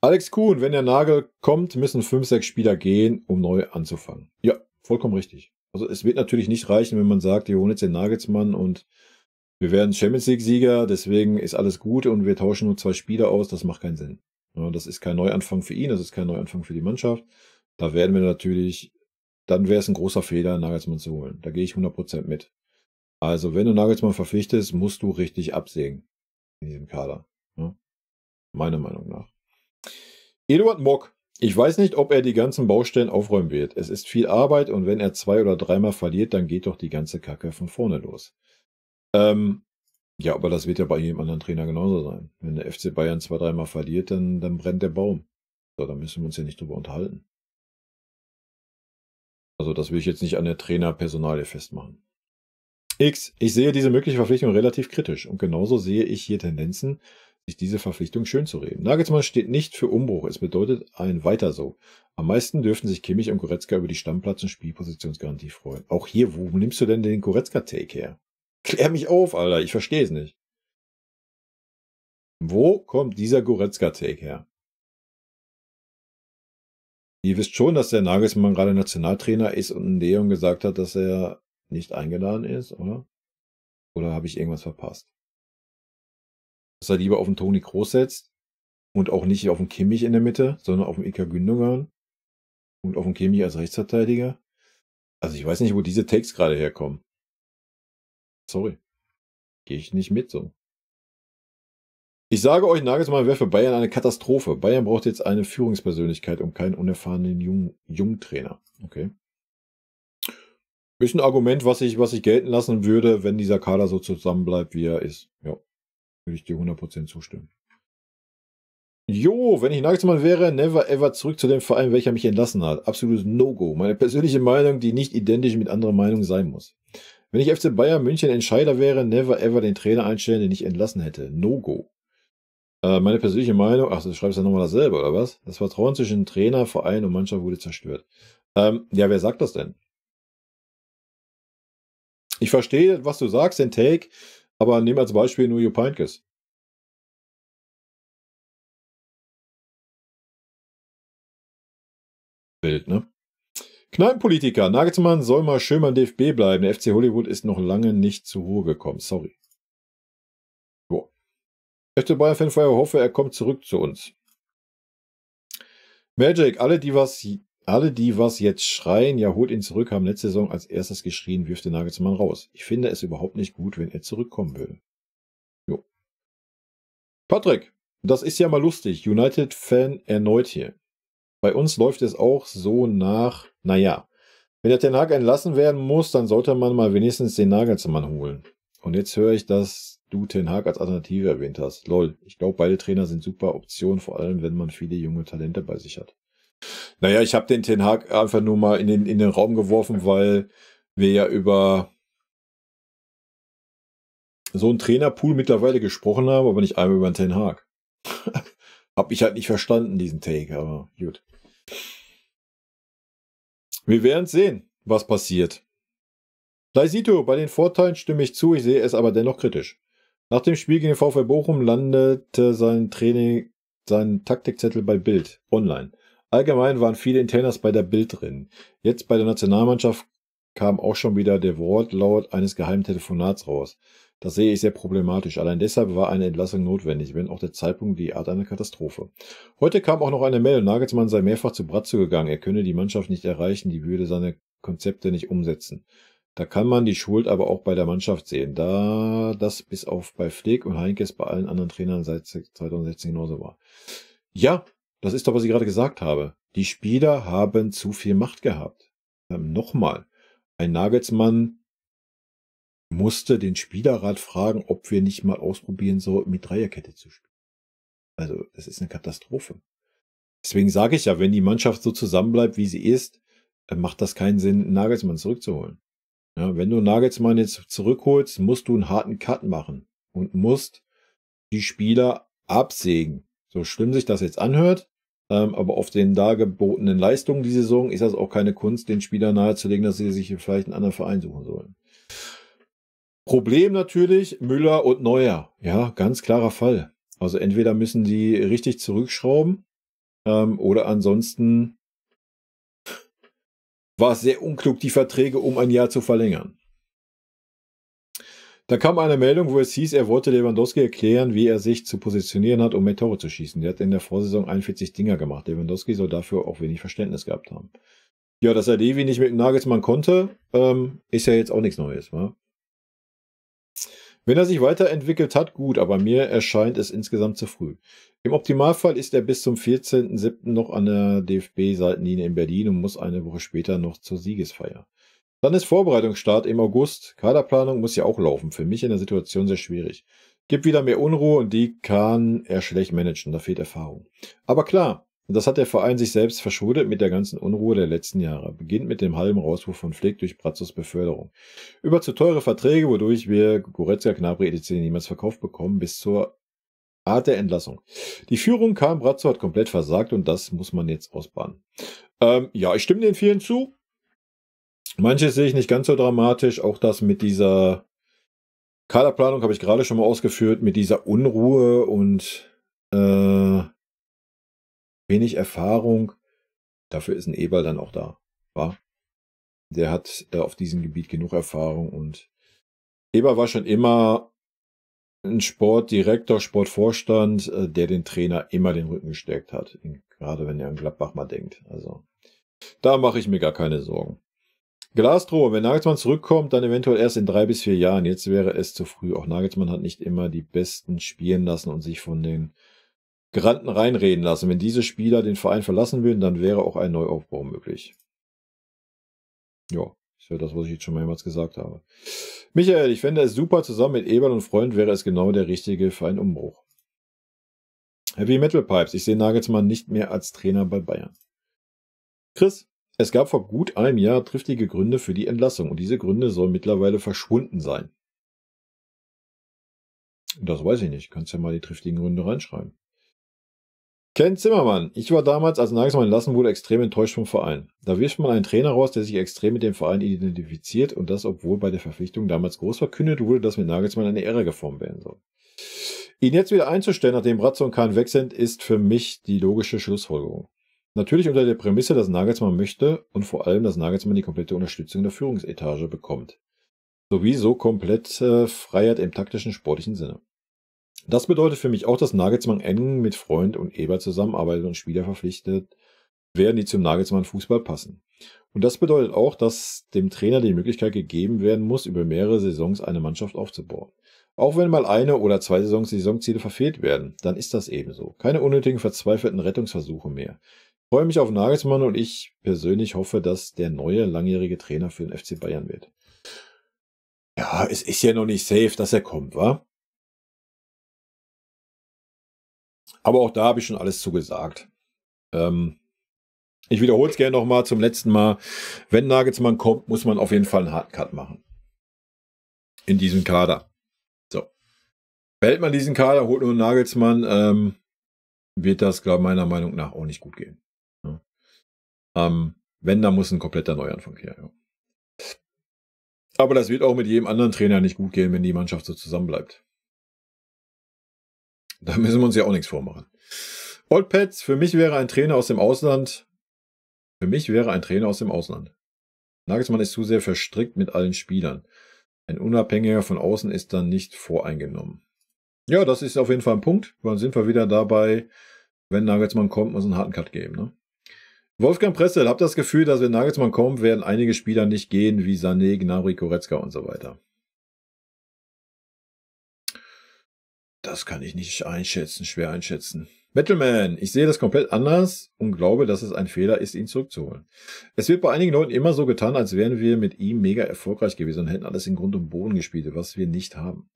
Alex Kuhn, wenn der Nagel kommt, müssen 5, 6 Spieler gehen, um neu anzufangen. Ja, vollkommen richtig. Also es wird natürlich nicht reichen, wenn man sagt, wir holen jetzt den Nagelsmann und wir werden Champions League-Sieger, deswegen ist alles gut und wir tauschen nur zwei Spieler aus, das macht keinen Sinn. das ist kein Neuanfang für ihn, das ist kein Neuanfang für die Mannschaft. Da werden wir natürlich, dann wäre es ein großer Fehler, Nagelsmann zu holen. Da gehe ich 100% mit. Also, wenn du Nagelsmann verpflichtest, musst du richtig absägen in diesem Kader. Meiner Meinung nach. Eduard Mock ich weiß nicht, ob er die ganzen Baustellen aufräumen wird. Es ist viel Arbeit und wenn er zwei oder dreimal verliert, dann geht doch die ganze Kacke von vorne los. Ähm, ja, aber das wird ja bei jedem anderen Trainer genauso sein. Wenn der FC Bayern zwei, dreimal verliert, dann, dann brennt der Baum. So, da müssen wir uns ja nicht drüber unterhalten. Also das will ich jetzt nicht an der Trainerpersonalie festmachen. X, ich sehe diese mögliche Verpflichtung relativ kritisch und genauso sehe ich hier Tendenzen, sich diese Verpflichtung schönzureden. Nagelsmann steht nicht für Umbruch, es bedeutet ein Weiter so. Am meisten dürften sich Kimmich und Goretzka über die Stammplatz- und Spielpositionsgarantie freuen. Auch hier, wo nimmst du denn den Goretzka-Take her? Klär mich auf, Alter, ich verstehe es nicht. Wo kommt dieser Goretzka-Take her? Ihr wisst schon, dass der Nagelsmann gerade Nationaltrainer ist und Leon gesagt hat, dass er nicht eingeladen ist, oder? Oder habe ich irgendwas verpasst? dass er lieber auf den Toni Groß setzt und auch nicht auf den Kimmich in der Mitte, sondern auf den Ika Gündogan und auf den Kimmich als Rechtsverteidiger. Also ich weiß nicht, wo diese Takes gerade herkommen. Sorry. Gehe ich nicht mit so. Ich sage euch, Nagelsmann wäre für Bayern eine Katastrophe. Bayern braucht jetzt eine Führungspersönlichkeit und keinen unerfahrenen Jung Jungtrainer. Okay. Ist ein Argument, was ich, was ich gelten lassen würde, wenn dieser Kader so zusammenbleibt, wie er ist. Ja würde ich dir 100% zustimmen. Jo, wenn ich Nagelsmann wäre, never ever zurück zu dem Verein, welcher mich entlassen hat. Absolutes No-Go. Meine persönliche Meinung, die nicht identisch mit anderer Meinung sein muss. Wenn ich FC Bayern München Entscheider wäre, never ever den Trainer einstellen, den ich entlassen hätte. No-Go. Äh, meine persönliche Meinung, ach, du schreibst ja nochmal dasselbe, oder was? Das Vertrauen zwischen Trainer, Verein und Mannschaft wurde zerstört. Ähm, ja, wer sagt das denn? Ich verstehe, was du sagst, den Take. Aber nehmen wir als Beispiel nur Jupinkes. Bild, ne? Kneipenpolitiker, Nagelsmann soll mal schön beim DFB bleiben. Der FC Hollywood ist noch lange nicht zur Ruhe gekommen. Sorry. So. Echte Bayern-Fan hoffe, er kommt zurück zu uns. Magic, alle, die was alle, die was jetzt schreien, ja holt ihn zurück, haben letzte Saison als erstes geschrien, wirft den Nagelsmann raus. Ich finde es überhaupt nicht gut, wenn er zurückkommen würde. Jo. Patrick, das ist ja mal lustig. United-Fan erneut hier. Bei uns läuft es auch so nach, naja, wenn der Ten Hag entlassen werden muss, dann sollte man mal wenigstens den Nagelsmann holen. Und jetzt höre ich, dass du Ten Hag als Alternative erwähnt hast. Lol, ich glaube, beide Trainer sind super Optionen, vor allem wenn man viele junge Talente bei sich hat. Naja, ich habe den Ten Hag einfach nur mal in den, in den Raum geworfen, weil wir ja über so einen Trainerpool mittlerweile gesprochen haben, aber nicht einmal über den Ten Hag. habe ich halt nicht verstanden, diesen Take, aber gut. Wir werden sehen, was passiert. Daisito, bei den Vorteilen stimme ich zu, ich sehe es aber dennoch kritisch. Nach dem Spiel gegen den VfL Bochum landete sein Training, sein Taktikzettel bei Bild online. Allgemein waren viele Internas bei der Bild drin. Jetzt bei der Nationalmannschaft kam auch schon wieder der Wortlaut eines geheimen Telefonats raus. Das sehe ich sehr problematisch. Allein deshalb war eine Entlassung notwendig, wenn auch der Zeitpunkt die Art einer Katastrophe. Heute kam auch noch eine Meldung. Nagelsmann sei mehrfach zu Bratzo gegangen. Er könne die Mannschaft nicht erreichen, die würde seine Konzepte nicht umsetzen. Da kann man die Schuld aber auch bei der Mannschaft sehen, da das bis auf bei Flick und Heinkes bei allen anderen Trainern seit 2016 genauso war. Ja, das ist doch, was ich gerade gesagt habe. Die Spieler haben zu viel Macht gehabt. Ähm, Nochmal, ein Nagelsmann musste den Spielerrat fragen, ob wir nicht mal ausprobieren sollen, mit Dreierkette zu spielen. Also, das ist eine Katastrophe. Deswegen sage ich ja, wenn die Mannschaft so zusammenbleibt, wie sie ist, macht das keinen Sinn, Nagelsmann zurückzuholen. Ja, wenn du Nagelsmann jetzt zurückholst, musst du einen harten Cut machen und musst die Spieler absägen. So schlimm sich das jetzt anhört, ähm, aber auf den dargebotenen Leistungen die Saison ist das auch keine Kunst, den Spieler nahezulegen, dass sie sich vielleicht einen anderen Verein suchen sollen. Problem natürlich Müller und Neuer. Ja, ganz klarer Fall. Also entweder müssen die richtig zurückschrauben ähm, oder ansonsten war es sehr unklug, die Verträge um ein Jahr zu verlängern. Da kam eine Meldung, wo es hieß, er wollte Lewandowski erklären, wie er sich zu positionieren hat, um mehr Tore zu schießen. Der hat in der Vorsaison 41 Dinger gemacht. Lewandowski soll dafür auch wenig Verständnis gehabt haben. Ja, dass er Levi nicht mit Nagelsmann konnte, ähm, ist ja jetzt auch nichts Neues. Wa? Wenn er sich weiterentwickelt hat, gut, aber mir erscheint es insgesamt zu früh. Im Optimalfall ist er bis zum 14.07. noch an der DFB-Seitenlinie in Berlin und muss eine Woche später noch zur Siegesfeier. Dann ist Vorbereitungsstart im August. Kaderplanung muss ja auch laufen. Für mich in der Situation sehr schwierig. Gibt wieder mehr Unruhe und die kann er schlecht managen. Da fehlt Erfahrung. Aber klar, das hat der Verein sich selbst verschuldet mit der ganzen Unruhe der letzten Jahre. Beginnt mit dem halben Rauswurf von Pfleg durch Bratzos Beförderung. Über zu teure Verträge, wodurch wir Goretzka, Knabri, etc. niemals verkauft bekommen, bis zur Art der Entlassung. Die Führung kam, Bratzo hat komplett versagt und das muss man jetzt ausbaden. Ähm, ja, ich stimme den vielen zu. Manche sehe ich nicht ganz so dramatisch, auch das mit dieser Kaderplanung habe ich gerade schon mal ausgeführt, mit dieser Unruhe und äh, wenig Erfahrung. Dafür ist ein Eberl dann auch da. War? Der hat äh, auf diesem Gebiet genug Erfahrung und Eber war schon immer ein Sportdirektor, Sportvorstand, äh, der den Trainer immer den Rücken gestärkt hat. Gerade wenn er an Gladbach mal denkt. Also da mache ich mir gar keine Sorgen. Glastro, wenn Nagelsmann zurückkommt, dann eventuell erst in drei bis vier Jahren. Jetzt wäre es zu früh. Auch Nagelsmann hat nicht immer die Besten spielen lassen und sich von den Granten reinreden lassen. Wenn diese Spieler den Verein verlassen würden, dann wäre auch ein Neuaufbau möglich. Ja, ist ja das, was ich jetzt schon mehrmals gesagt habe. Michael, ich fände es super, zusammen mit Eberl und Freund wäre es genau der richtige für einen Umbruch. Heavy Metal Pipes, ich sehe Nagelsmann nicht mehr als Trainer bei Bayern. Chris, es gab vor gut einem Jahr triftige Gründe für die Entlassung und diese Gründe sollen mittlerweile verschwunden sein. Das weiß ich nicht. Kannst ja mal die triftigen Gründe reinschreiben. Ken Zimmermann. Ich war damals, als Nagelsmann entlassen wurde, extrem enttäuscht vom Verein. Da wirft man einen Trainer raus, der sich extrem mit dem Verein identifiziert und das, obwohl bei der Verpflichtung damals groß verkündet wurde, dass mit Nagelsmann eine Ehre geformt werden soll. Ihn jetzt wieder einzustellen, nachdem Bratzo und Kahn weg sind, ist für mich die logische Schlussfolgerung. Natürlich unter der Prämisse, dass Nagelsmann möchte und vor allem, dass Nagelsmann die komplette Unterstützung der Führungsetage bekommt. Sowie so komplett äh, Freiheit im taktischen, sportlichen Sinne. Das bedeutet für mich auch, dass Nagelsmann eng mit Freund und Eber zusammenarbeitet und Spieler verpflichtet werden, die zum Nagelsmann Fußball passen. Und das bedeutet auch, dass dem Trainer die Möglichkeit gegeben werden muss, über mehrere Saisons eine Mannschaft aufzubauen. Auch wenn mal eine oder zwei Saisons Saisonziele verfehlt werden, dann ist das ebenso. Keine unnötigen verzweifelten Rettungsversuche mehr freue mich auf Nagelsmann und ich persönlich hoffe, dass der neue langjährige Trainer für den FC Bayern wird. Ja, es ist ja noch nicht safe, dass er kommt, wa? Aber auch da habe ich schon alles zugesagt. Ähm, ich wiederhole es gerne nochmal zum letzten Mal. Wenn Nagelsmann kommt, muss man auf jeden Fall einen Hardcut machen. In diesem Kader. So. Behält man diesen Kader, holt nur Nagelsmann, ähm, wird das, glaube meiner Meinung nach auch nicht gut gehen. Ähm, wenn, dann muss ein kompletter Neuanfang her. Ja. Aber das wird auch mit jedem anderen Trainer nicht gut gehen, wenn die Mannschaft so zusammenbleibt. Da müssen wir uns ja auch nichts vormachen. Old Pets, für mich wäre ein Trainer aus dem Ausland. Für mich wäre ein Trainer aus dem Ausland. Nagelsmann ist zu sehr verstrickt mit allen Spielern. Ein Unabhängiger von außen ist dann nicht voreingenommen. Ja, das ist auf jeden Fall ein Punkt. Dann sind wir wieder dabei, wenn Nagelsmann kommt, muss es einen harten Cut geben. Ne? Wolfgang Pressel, habt das Gefühl, dass wenn Nagelsmann kommt, werden einige Spieler nicht gehen, wie Sané, Gnabry, Goretzka und so weiter? Das kann ich nicht einschätzen, schwer einschätzen. Battleman, ich sehe das komplett anders und glaube, dass es ein Fehler ist, ihn zurückzuholen. Es wird bei einigen Leuten immer so getan, als wären wir mit ihm mega erfolgreich gewesen und hätten alles in Grund und Boden gespielt, was wir nicht haben.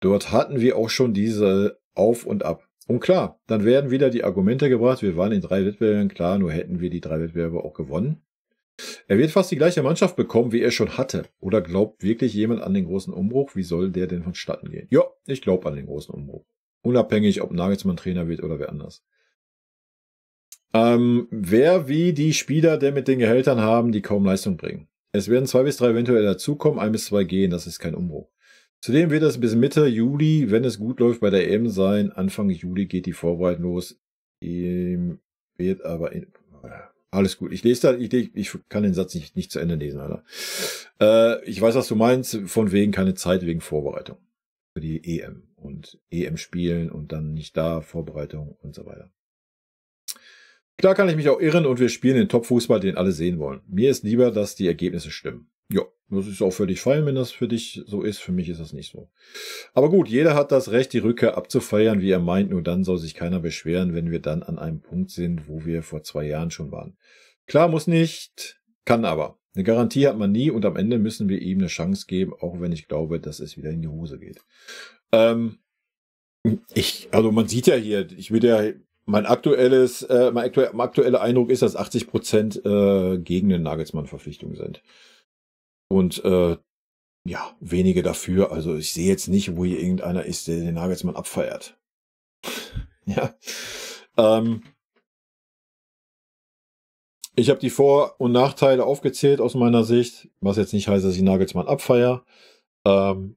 Dort hatten wir auch schon diese Auf und Ab. Und klar, dann werden wieder die Argumente gebracht, wir waren in drei Wettbewerben klar, nur hätten wir die drei Wettbewerbe auch gewonnen. Er wird fast die gleiche Mannschaft bekommen, wie er schon hatte. Oder glaubt wirklich jemand an den großen Umbruch? Wie soll der denn vonstatten gehen? Ja, ich glaube an den großen Umbruch. Unabhängig, ob Nagelsmann Trainer wird oder wer anders. Ähm, wer wie die Spieler der mit den Gehältern haben, die kaum Leistung bringen. Es werden zwei bis drei eventuell dazukommen, ein bis zwei gehen, das ist kein Umbruch. Zudem wird es bis Mitte Juli, wenn es gut läuft, bei der EM sein. Anfang Juli geht die Vorbereitung los. Ehm, wird aber in, äh, alles gut. Ich lese da, ich, ich kann den Satz nicht, nicht zu Ende lesen, Alter. Äh, ich weiß, was du meinst, von wegen keine Zeit, wegen Vorbereitung. Für die EM und EM spielen und dann nicht da, Vorbereitung und so weiter. Klar kann ich mich auch irren und wir spielen den Top-Fußball, den alle sehen wollen. Mir ist lieber, dass die Ergebnisse stimmen. Ja, das ist auch völlig fein, wenn das für dich so ist. Für mich ist das nicht so. Aber gut, jeder hat das Recht, die Rückkehr abzufeiern, wie er meint. Nur dann soll sich keiner beschweren, wenn wir dann an einem Punkt sind, wo wir vor zwei Jahren schon waren. Klar, muss nicht, kann aber. Eine Garantie hat man nie und am Ende müssen wir ihm eine Chance geben, auch wenn ich glaube, dass es wieder in die Hose geht. Ähm, ich, also man sieht ja hier, ich will ja mein aktuelles, äh, mein aktueller Eindruck ist, dass 80 Prozent äh, gegen den Nagelsmann-Verpflichtung sind und äh, ja, wenige dafür. Also ich sehe jetzt nicht, wo hier irgendeiner ist, der den Nagelsmann abfeiert. ja. Ähm, ich habe die Vor- und Nachteile aufgezählt aus meiner Sicht, was jetzt nicht heißt, dass ich Nagelsmann abfeier. Ähm,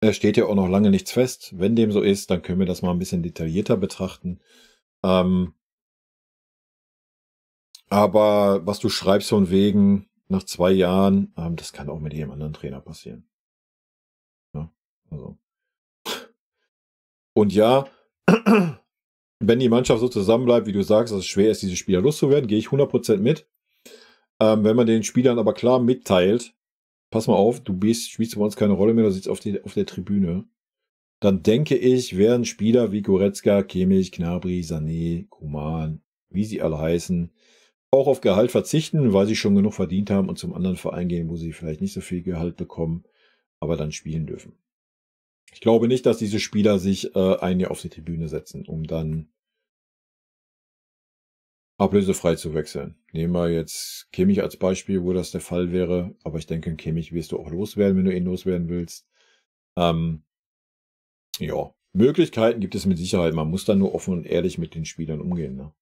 es steht ja auch noch lange nichts fest. Wenn dem so ist, dann können wir das mal ein bisschen detaillierter betrachten. Ähm, aber was du schreibst von wegen, nach zwei Jahren, ähm, das kann auch mit jedem anderen Trainer passieren. Ja, also. Und ja, wenn die Mannschaft so zusammenbleibt, wie du sagst, dass es schwer ist, diese Spieler loszuwerden, gehe ich 100% mit. Ähm, wenn man den Spielern aber klar mitteilt, pass mal auf, du bist, spielst bei uns keine Rolle mehr, du sitzt auf, die, auf der Tribüne, dann denke ich, werden Spieler wie Goretzka, Kimmich, Knabri, Sané, Kuman, wie sie alle heißen, auch auf Gehalt verzichten, weil sie schon genug verdient haben und zum anderen Verein gehen, wo sie vielleicht nicht so viel Gehalt bekommen, aber dann spielen dürfen. Ich glaube nicht, dass diese Spieler sich äh, ein Jahr auf die Tribüne setzen, um dann ablösefrei zu wechseln. Nehmen wir jetzt Kimmich als Beispiel, wo das der Fall wäre. Aber ich denke, Kimmich wirst du auch loswerden, wenn du ihn loswerden willst. Ähm, ja, Möglichkeiten gibt es mit Sicherheit. Man muss dann nur offen und ehrlich mit den Spielern umgehen. Ne?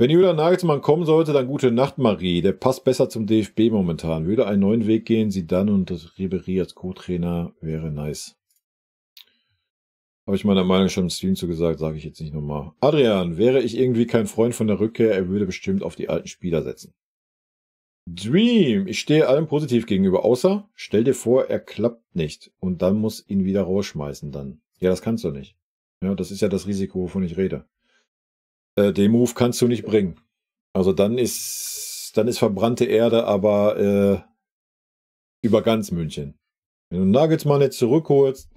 Wenn Julian Nagelsmann kommen sollte, dann gute Nacht, Marie. Der passt besser zum DFB momentan. Würde einen neuen Weg gehen, sie dann und das Ribery als Co-Trainer wäre nice. Habe ich meiner Meinung schon im Stream zu gesagt, sage ich jetzt nicht nochmal. Adrian, wäre ich irgendwie kein Freund von der Rückkehr, er würde bestimmt auf die alten Spieler setzen. Dream, ich stehe allem positiv gegenüber, außer stell dir vor, er klappt nicht und dann muss ihn wieder rausschmeißen dann. Ja, das kannst du nicht. Ja, das ist ja das Risiko, wovon ich rede äh, den Move kannst du nicht bringen. Also dann ist, dann ist verbrannte Erde, aber äh, über ganz München. Wenn du Nagelsmann jetzt zurückholst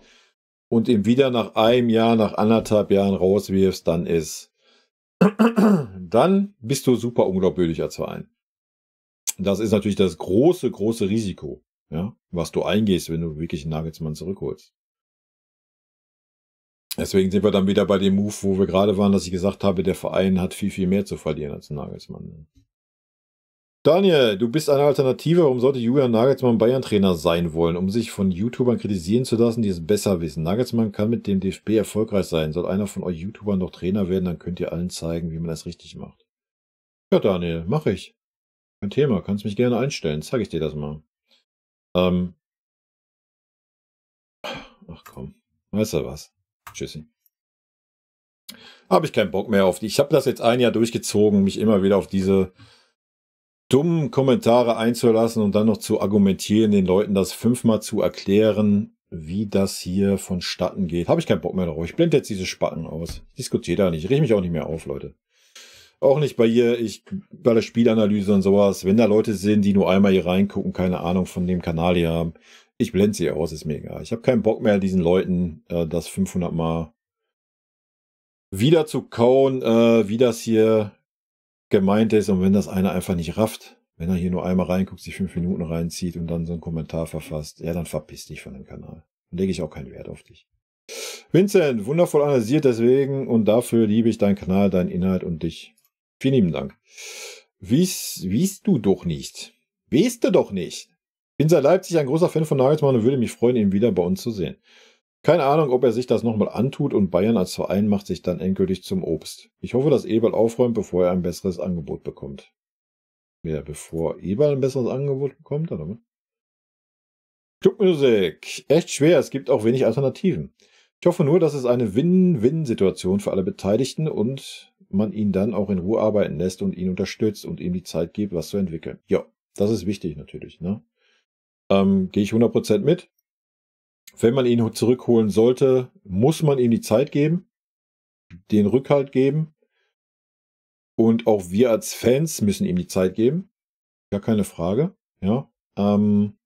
und ihn wieder nach einem Jahr, nach anderthalb Jahren rauswirfst, dann ist, dann bist du super unglaubwürdig als Verein. Das ist natürlich das große, große Risiko, ja, was du eingehst, wenn du wirklich einen Nagelsmann zurückholst. Deswegen sind wir dann wieder bei dem Move, wo wir gerade waren, dass ich gesagt habe, der Verein hat viel, viel mehr zu verlieren als Nagelsmann. Daniel, du bist eine Alternative. Warum sollte Julian Nagelsmann Bayern-Trainer sein wollen? Um sich von YouTubern kritisieren zu lassen, die es besser wissen. Nagelsmann kann mit dem DFB erfolgreich sein. Soll einer von euch YouTubern noch Trainer werden, dann könnt ihr allen zeigen, wie man das richtig macht. Ja, Daniel, mach ich. Kein Thema. Kannst mich gerne einstellen. Zeige ich dir das mal. Ähm. Ach komm. Weißt du was? Tschüssi. Habe ich keinen Bock mehr auf die. Ich habe das jetzt ein Jahr durchgezogen, mich immer wieder auf diese dummen Kommentare einzulassen und dann noch zu argumentieren, den Leuten das fünfmal zu erklären, wie das hier vonstatten geht. Habe ich keinen Bock mehr darauf. Ich blende jetzt diese Spacken aus. Ich diskutiere da nicht. Ich riech mich auch nicht mehr auf, Leute. Auch nicht bei ihr, ich, bei der Spielanalyse und sowas. Wenn da Leute sind, die nur einmal hier reingucken, keine Ahnung von dem Kanal hier haben, ich blende sie aus, ist mir egal. Ich habe keinen Bock mehr, diesen Leuten äh, das 500 Mal wieder zu kauen, äh, wie das hier gemeint ist. Und wenn das einer einfach nicht rafft, wenn er hier nur einmal reinguckt, sich fünf Minuten reinzieht und dann so einen Kommentar verfasst, ja, dann verpiss dich von dem Kanal. Dann lege ich auch keinen Wert auf dich. Vincent, wundervoll analysiert deswegen und dafür liebe ich deinen Kanal, deinen Inhalt und dich. Vielen lieben Dank. Wies, wies du doch nicht. Weißt du doch nicht. Insa Leipzig, ein großer Fan von Nagelsmann und würde mich freuen, ihn wieder bei uns zu sehen. Keine Ahnung, ob er sich das nochmal antut und Bayern als Verein macht sich dann endgültig zum Obst. Ich hoffe, dass Eberl aufräumt, bevor er ein besseres Angebot bekommt. Ja, bevor Eberl ein besseres Angebot bekommt, oder? Clubmusik. Echt schwer, es gibt auch wenig Alternativen. Ich hoffe nur, dass es eine Win-Win-Situation für alle Beteiligten und man ihn dann auch in Ruhe arbeiten lässt und ihn unterstützt und ihm die Zeit gibt, was zu entwickeln. Ja, das ist wichtig natürlich, ne? ähm, gehe ich 100% mit. Wenn man ihn zurückholen sollte, muss man ihm die Zeit geben, den Rückhalt geben. Und auch wir als Fans müssen ihm die Zeit geben. Gar keine Frage. Ja. Ähm,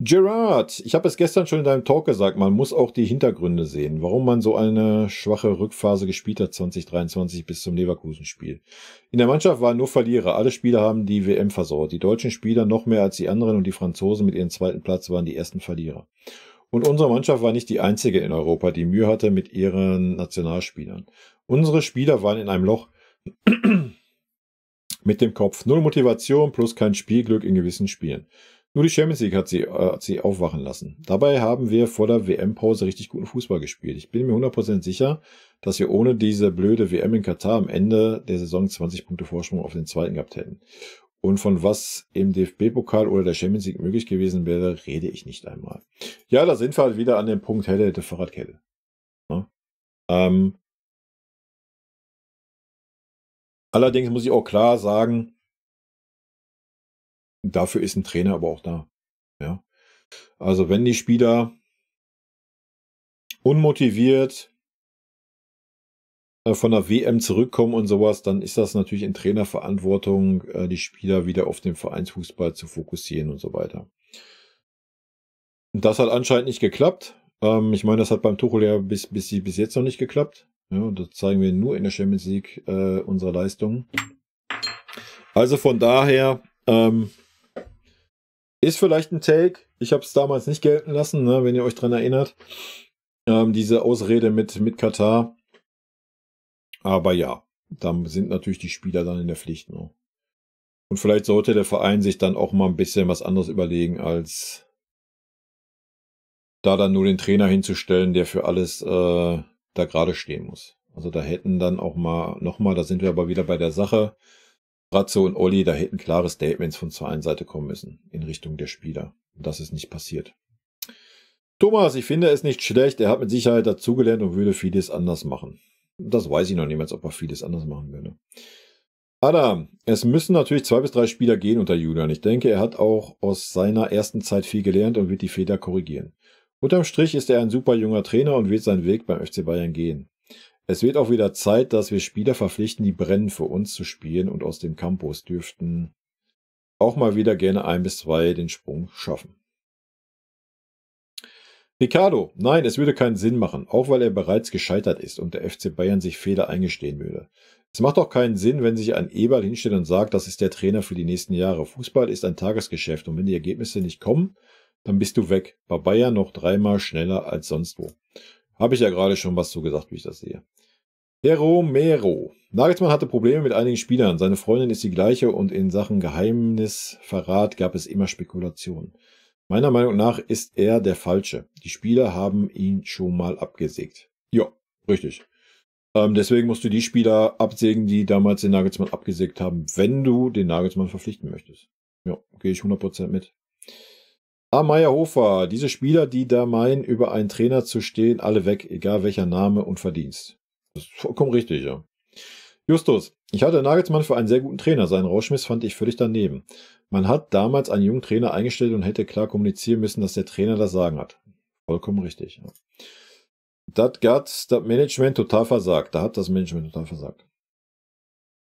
Gerard, ich habe es gestern schon in deinem Talk gesagt, man muss auch die Hintergründe sehen, warum man so eine schwache Rückphase gespielt hat 2023 bis zum Leverkusen-Spiel. In der Mannschaft waren nur Verlierer, alle Spieler haben die WM versorgt, die deutschen Spieler noch mehr als die anderen und die Franzosen mit ihrem zweiten Platz waren die ersten Verlierer. Und unsere Mannschaft war nicht die einzige in Europa, die Mühe hatte mit ihren Nationalspielern. Unsere Spieler waren in einem Loch mit dem Kopf, null Motivation plus kein Spielglück in gewissen Spielen. Nur die Champions League hat sie, äh, hat sie aufwachen lassen. Dabei haben wir vor der WM-Pause richtig guten Fußball gespielt. Ich bin mir 100% sicher, dass wir ohne diese blöde WM in Katar am Ende der Saison 20 Punkte Vorsprung auf den zweiten gehabt hätten. Und von was im DFB-Pokal oder der Champions League möglich gewesen wäre, rede ich nicht einmal. Ja, da sind wir halt wieder an dem Punkt, hätte, hätte, Fahrradkette. Ja? Ähm. allerdings muss ich auch klar sagen, dafür ist ein Trainer aber auch da. Ja. Also wenn die Spieler unmotiviert äh, von der WM zurückkommen und sowas, dann ist das natürlich in Trainerverantwortung, äh, die Spieler wieder auf den Vereinsfußball zu fokussieren und so weiter. Das hat anscheinend nicht geklappt. Ähm, ich meine, das hat beim Tuchel ja bis, bis, bis jetzt noch nicht geklappt. Ja, und das zeigen wir nur in der Champions League äh, unsere Leistungen. Also von daher, ähm, ist vielleicht ein Take. Ich habe es damals nicht gelten lassen, ne, wenn ihr euch dran erinnert. Ähm, diese Ausrede mit, mit Katar. Aber ja, dann sind natürlich die Spieler dann in der Pflicht. Ne? Und vielleicht sollte der Verein sich dann auch mal ein bisschen was anderes überlegen, als da dann nur den Trainer hinzustellen, der für alles äh, da gerade stehen muss. Also da hätten dann auch mal, nochmal, da sind wir aber wieder bei der Sache, Brazzo und Olli, da hätten klare Statements von einen Seite kommen müssen in Richtung der Spieler. Und das ist nicht passiert. Thomas, ich finde es nicht schlecht. Er hat mit Sicherheit dazugelernt und würde vieles anders machen. Das weiß ich noch niemals, ob er vieles anders machen würde. Adam, es müssen natürlich zwei bis drei Spieler gehen unter Julian. Ich denke, er hat auch aus seiner ersten Zeit viel gelernt und wird die Fehler korrigieren. Unterm Strich ist er ein super junger Trainer und wird seinen Weg beim FC Bayern gehen. Es wird auch wieder Zeit, dass wir Spieler verpflichten, die brennen für uns zu spielen und aus dem Campus dürften auch mal wieder gerne ein bis zwei den Sprung schaffen. Ricardo, nein, es würde keinen Sinn machen, auch weil er bereits gescheitert ist und der FC Bayern sich Fehler eingestehen würde. Es macht auch keinen Sinn, wenn sich ein Eberl hinstellt und sagt, das ist der Trainer für die nächsten Jahre. Fußball ist ein Tagesgeschäft und wenn die Ergebnisse nicht kommen, dann bist du weg. Bei Bayern noch dreimal schneller als sonst wo. Habe ich ja gerade schon was so gesagt, wie ich das sehe. Romero. Nagelsmann hatte Probleme mit einigen Spielern. Seine Freundin ist die gleiche und in Sachen Geheimnisverrat gab es immer Spekulationen. Meiner Meinung nach ist er der Falsche. Die Spieler haben ihn schon mal abgesägt. Ja, richtig. Ähm, deswegen musst du die Spieler absägen, die damals den Nagelsmann abgesägt haben, wenn du den Nagelsmann verpflichten möchtest. Ja, gehe ich 100% mit. Ah, Meyerhofer, diese Spieler, die da meinen, über einen Trainer zu stehen, alle weg, egal welcher Name und Verdienst. Das ist vollkommen richtig, ja. Justus, ich hatte Nagelsmann für einen sehr guten Trainer. Seinen Rauschmiss fand ich völlig daneben. Man hat damals einen jungen Trainer eingestellt und hätte klar kommunizieren müssen, dass der Trainer das Sagen hat. Vollkommen richtig. Ja. Das hat das Management total versagt. Da hat das Management total versagt.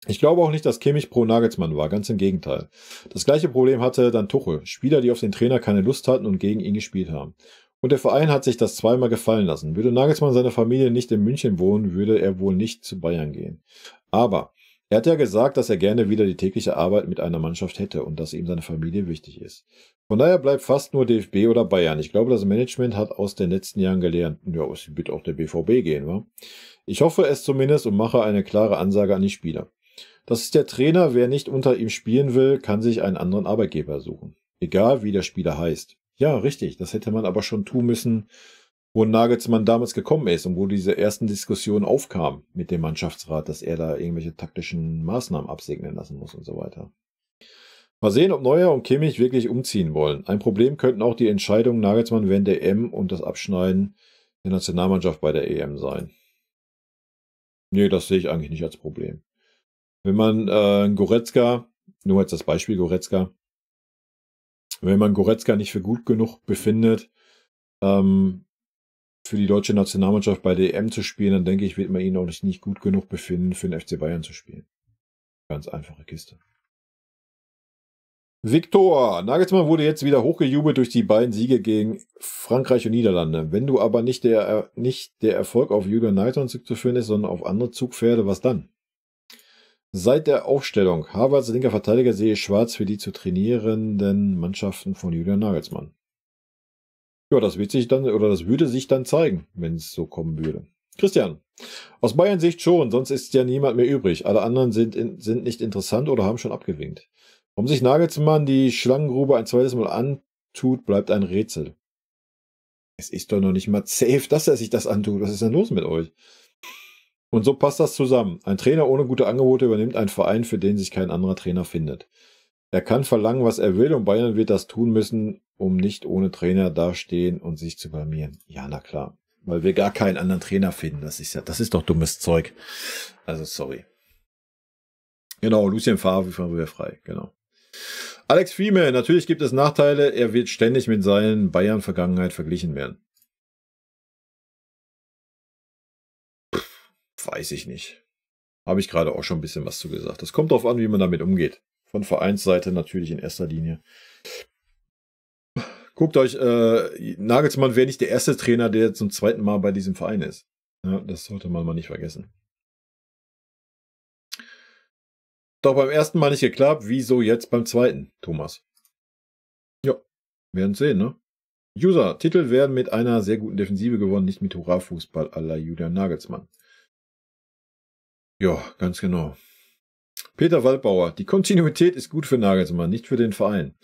Ich glaube auch nicht, dass Kimmich pro Nagelsmann war, ganz im Gegenteil. Das gleiche Problem hatte dann Tuchel, Spieler, die auf den Trainer keine Lust hatten und gegen ihn gespielt haben. Und der Verein hat sich das zweimal gefallen lassen. Würde Nagelsmann seine Familie nicht in München wohnen, würde er wohl nicht zu Bayern gehen. Aber er hat ja gesagt, dass er gerne wieder die tägliche Arbeit mit einer Mannschaft hätte und dass ihm seine Familie wichtig ist. Von daher bleibt fast nur DFB oder Bayern. Ich glaube, das Management hat aus den letzten Jahren gelernt. Ja, es wird auch der BVB gehen, wa? Ich hoffe es zumindest und mache eine klare Ansage an die Spieler. Das ist der Trainer, wer nicht unter ihm spielen will, kann sich einen anderen Arbeitgeber suchen. Egal wie der Spieler heißt. Ja, richtig, das hätte man aber schon tun müssen, wo Nagelsmann damals gekommen ist und wo diese ersten Diskussionen aufkamen mit dem Mannschaftsrat, dass er da irgendwelche taktischen Maßnahmen absegnen lassen muss und so weiter. Mal sehen, ob Neuer und Kimmich wirklich umziehen wollen. Ein Problem könnten auch die Entscheidungen Nagelsmann während der EM und das Abschneiden der Nationalmannschaft bei der EM sein. Nee, das sehe ich eigentlich nicht als Problem. Wenn man äh, Goretzka, nur jetzt das Beispiel Goretzka, wenn man Goretzka nicht für gut genug befindet, ähm, für die deutsche Nationalmannschaft bei DM zu spielen, dann denke ich, wird man ihn auch nicht gut genug befinden, für den FC Bayern zu spielen. Ganz einfache Kiste. Viktor, Nagelsmann wurde jetzt wieder hochgejubelt durch die beiden Siege gegen Frankreich und Niederlande. Wenn du aber nicht der, äh, nicht der Erfolg auf Jürgen zu zurückzuführen ist, sondern auf andere Zugpferde, was dann? Seit der Aufstellung Harvards linker Verteidiger sehe ich schwarz für die zu trainierenden Mannschaften von Julian Nagelsmann. Ja, das wird sich dann, oder das würde sich dann zeigen, wenn es so kommen würde. Christian, aus Bayern Sicht schon, sonst ist ja niemand mehr übrig. Alle anderen sind, in, sind nicht interessant oder haben schon abgewinkt. Warum sich Nagelsmann die Schlangengrube ein zweites Mal antut, bleibt ein Rätsel. Es ist doch noch nicht mal safe, dass er sich das antut. Was ist denn los mit euch? Und so passt das zusammen. Ein Trainer ohne gute Angebote übernimmt einen Verein, für den sich kein anderer Trainer findet. Er kann verlangen, was er will, und Bayern wird das tun müssen, um nicht ohne Trainer dastehen und sich zu blamieren. Ja, na klar. Weil wir gar keinen anderen Trainer finden. Das ist ja, das ist doch dummes Zeug. Also sorry. Genau, Lucien Favre wir frei, genau. Alex Fieme, natürlich gibt es Nachteile, er wird ständig mit seinen Bayern-Vergangenheit verglichen werden. Weiß ich nicht. Habe ich gerade auch schon ein bisschen was zu gesagt. Das kommt darauf an, wie man damit umgeht. Von Vereinsseite natürlich in erster Linie. Guckt euch, äh, Nagelsmann wäre nicht der erste Trainer, der zum zweiten Mal bei diesem Verein ist. Ja, das sollte man mal nicht vergessen. Doch beim ersten Mal nicht geklappt, wieso jetzt beim zweiten, Thomas? Ja, werden sehen, ne? User, Titel werden mit einer sehr guten Defensive gewonnen, nicht mit Hurra-Fußball aller Julian Nagelsmann. Ja, ganz genau. Peter Waldbauer, die Kontinuität ist gut für Nagelsmann, nicht für den Verein.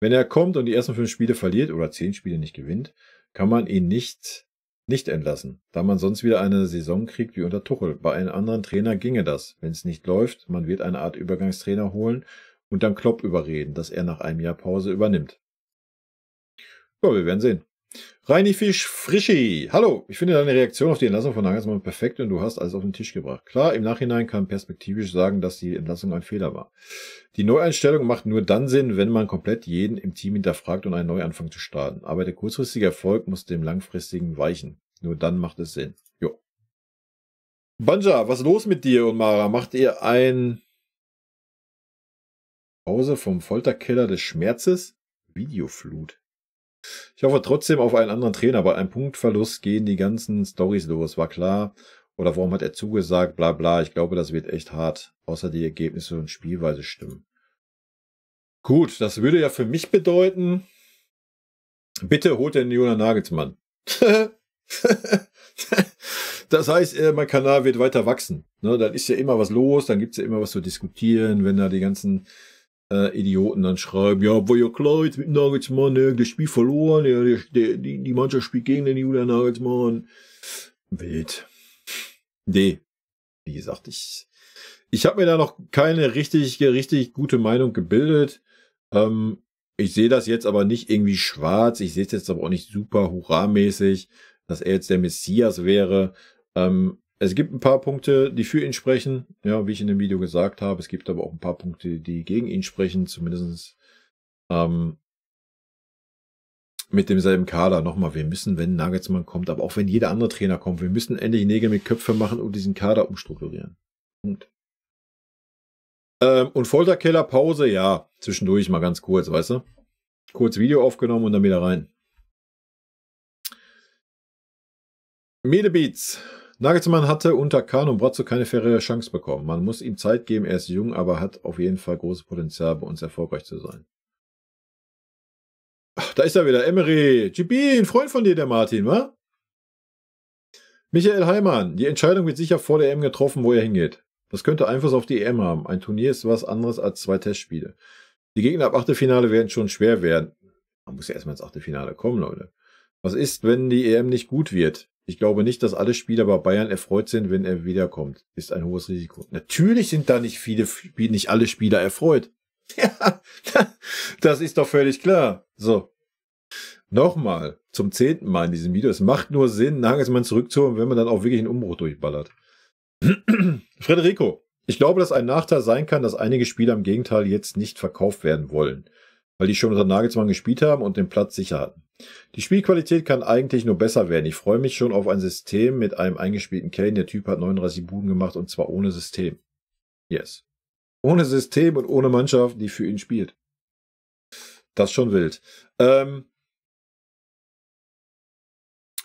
Wenn er kommt und die ersten fünf Spiele verliert oder zehn Spiele nicht gewinnt, kann man ihn nicht, nicht entlassen, da man sonst wieder eine Saison kriegt wie unter Tuchel. Bei einem anderen Trainer ginge das. Wenn es nicht läuft, man wird eine Art Übergangstrainer holen und dann Klopp überreden, dass er nach einem Jahr Pause übernimmt. Ja, wir werden sehen. Reini Fisch Frischi. Hallo, ich finde deine Reaktion auf die Entlassung von Nagelsmann perfekt und du hast alles auf den Tisch gebracht. Klar, im Nachhinein kann perspektivisch sagen, dass die Entlassung ein Fehler war. Die Neueinstellung macht nur dann Sinn, wenn man komplett jeden im Team hinterfragt und einen Neuanfang zu starten. Aber der kurzfristige Erfolg muss dem langfristigen weichen. Nur dann macht es Sinn. Jo. Banja, was ist los mit dir und Mara? Macht ihr ein Pause vom Folterkeller des Schmerzes? Videoflut. Ich hoffe trotzdem auf einen anderen Trainer. Bei einem Punktverlust gehen die ganzen Storys los, war klar. Oder warum hat er zugesagt, bla bla. Ich glaube, das wird echt hart. Außer die Ergebnisse und Spielweise stimmen. Gut, das würde ja für mich bedeuten, bitte holt den Julian Nagelsmann. das heißt, äh, mein Kanal wird weiter wachsen. Ne, dann ist ja immer was los, dann gibt's ja immer was zu diskutieren, wenn da die ganzen äh, Idioten dann schreiben, ja, war ja klar, jetzt mit Nagelsmann, äh, das Spiel verloren, ja, der, der, die, die Mannschaft spielt gegen den Julian Nagelsmann. Wild. Nee. Wie gesagt, ich, ich habe mir da noch keine richtig, richtig gute Meinung gebildet. Ähm, ich sehe das jetzt aber nicht irgendwie schwarz. Ich sehe es jetzt aber auch nicht super hurramäßig, dass er jetzt der Messias wäre. Ähm, es gibt ein paar Punkte, die für ihn sprechen, ja, wie ich in dem Video gesagt habe. Es gibt aber auch ein paar Punkte, die gegen ihn sprechen, zumindest ähm, mit demselben Kader. Nochmal, wir müssen, wenn Nagelsmann kommt, aber auch wenn jeder andere Trainer kommt, wir müssen endlich Nägel mit Köpfe machen und diesen Kader umstrukturieren. Punkt. Ähm, und Folterkeller Pause, ja, zwischendurch mal ganz kurz, weißt du? Kurz Video aufgenommen und dann wieder rein. Medebeats. Nagelsmann hatte unter Kahn und Bratzo keine faire Chance bekommen. Man muss ihm Zeit geben, er ist jung, aber hat auf jeden Fall großes Potenzial, bei uns erfolgreich zu sein. Ach, da ist er wieder, Emery. GB, ein Freund von dir, der Martin, wa? Michael Heimann, die Entscheidung wird sicher vor der EM getroffen, wo er hingeht. Das könnte Einfluss auf die EM haben. Ein Turnier ist was anderes als zwei Testspiele. Die Gegner ab Achtelfinale werden schon schwer werden. Man muss ja erstmal ins Achtelfinale kommen, Leute. Was ist, wenn die EM nicht gut wird? Ich glaube nicht, dass alle Spieler bei Bayern erfreut sind, wenn er wiederkommt. Ist ein hohes Risiko. Natürlich sind da nicht viele, nicht alle Spieler erfreut. Ja, das ist doch völlig klar. So. Nochmal, zum zehnten Mal in diesem Video. Es macht nur Sinn, Nagelsmann zurückzuholen, wenn man dann auch wirklich einen Umbruch durchballert. Frederico, ich glaube, dass ein Nachteil sein kann, dass einige Spieler im Gegenteil jetzt nicht verkauft werden wollen weil die schon unter Nagelsmann gespielt haben und den Platz sicher hatten. Die Spielqualität kann eigentlich nur besser werden. Ich freue mich schon auf ein System mit einem eingespielten Kane. Der Typ hat 39 Buden gemacht und zwar ohne System. Yes. Ohne System und ohne Mannschaft, die für ihn spielt. Das ist schon wild. Ähm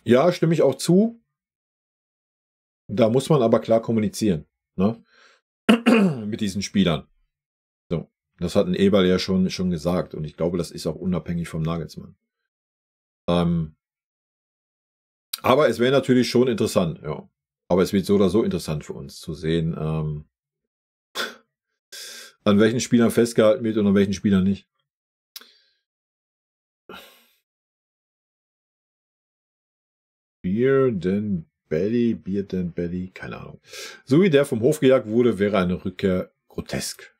ja, stimme ich auch zu. Da muss man aber klar kommunizieren. Ne? mit diesen Spielern. Das hat ein Eberl ja schon, schon gesagt und ich glaube, das ist auch unabhängig vom Nagelsmann. Ähm, aber es wäre natürlich schon interessant, ja. Aber es wird so oder so interessant für uns zu sehen, ähm, an welchen Spielern festgehalten wird und an welchen Spielern nicht. Bier denn Belly, Bier denn Belly, keine Ahnung. So wie der vom Hof gejagt wurde, wäre eine Rückkehr grotesk.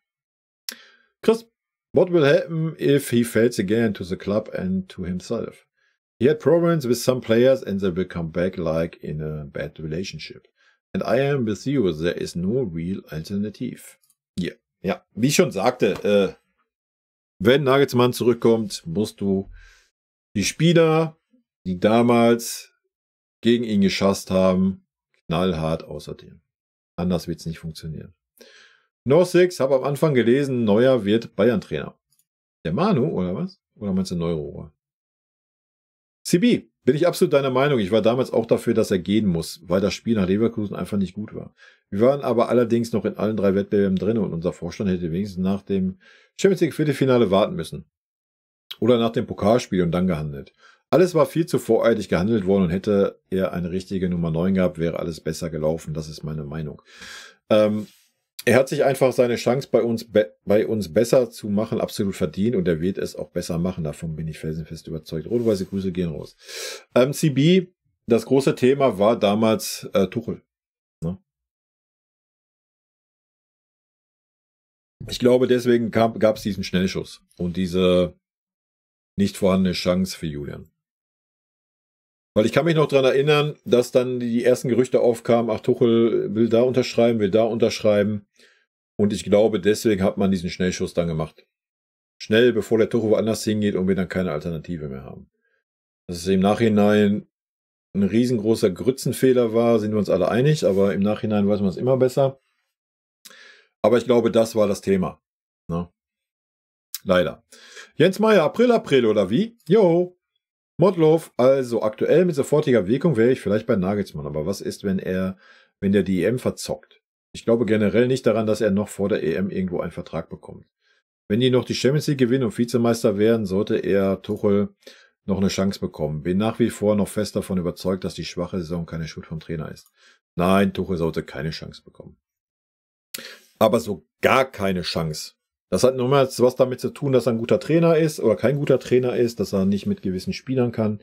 Chris, what will happen if he fails again to the club and to himself? He had problems with some players and they will come back like in a bad relationship. And I am with you, there is no real alternative. Yeah. Ja, wie ich schon sagte, äh, wenn Nagelsmann zurückkommt, musst du die Spieler, die damals gegen ihn geschasst haben, knallhart außerdem. Anders wird es nicht funktionieren. No Six, habe am Anfang gelesen, Neuer wird Bayern-Trainer. Der Manu, oder was? Oder meinst du Neurohr? CB, bin ich absolut deiner Meinung. Ich war damals auch dafür, dass er gehen muss, weil das Spiel nach Leverkusen einfach nicht gut war. Wir waren aber allerdings noch in allen drei Wettbewerben drin und unser Vorstand hätte wenigstens nach dem Champions League Viertelfinale warten müssen. Oder nach dem Pokalspiel und dann gehandelt. Alles war viel zu voreilig gehandelt worden und hätte er eine richtige Nummer 9 gehabt, wäre alles besser gelaufen. Das ist meine Meinung. Ähm, er hat sich einfach seine Chance bei uns, bei uns besser zu machen absolut verdient und er wird es auch besser machen. Davon bin ich felsenfest überzeugt. Rot-weiße Grüße gehen raus. Ähm, CB, das große Thema war damals äh, Tuchel. Ne? Ich glaube, deswegen gab es diesen Schnellschuss und diese nicht vorhandene Chance für Julian. Weil ich kann mich noch daran erinnern, dass dann die ersten Gerüchte aufkamen, ach Tuchel will da unterschreiben, will da unterschreiben. Und ich glaube, deswegen hat man diesen Schnellschuss dann gemacht. Schnell, bevor der Tuchel woanders hingeht und wir dann keine Alternative mehr haben. Dass es im Nachhinein ein riesengroßer Grützenfehler war, sind wir uns alle einig, aber im Nachhinein weiß man es immer besser. Aber ich glaube, das war das Thema. Ne? Leider. Jens Meyer, April, April oder wie? Jo. Modlov, also aktuell mit sofortiger Wirkung wäre ich vielleicht bei Nagelsmann, aber was ist, wenn er, wenn der die EM verzockt? Ich glaube generell nicht daran, dass er noch vor der EM irgendwo einen Vertrag bekommt. Wenn die noch die Champions League gewinnen und Vizemeister werden, sollte er Tuchel noch eine Chance bekommen. Bin nach wie vor noch fest davon überzeugt, dass die schwache Saison keine Schuld vom Trainer ist. Nein, Tuchel sollte keine Chance bekommen. Aber so gar keine Chance das hat mal was damit zu tun, dass er ein guter Trainer ist oder kein guter Trainer ist, dass er nicht mit gewissen Spielern kann.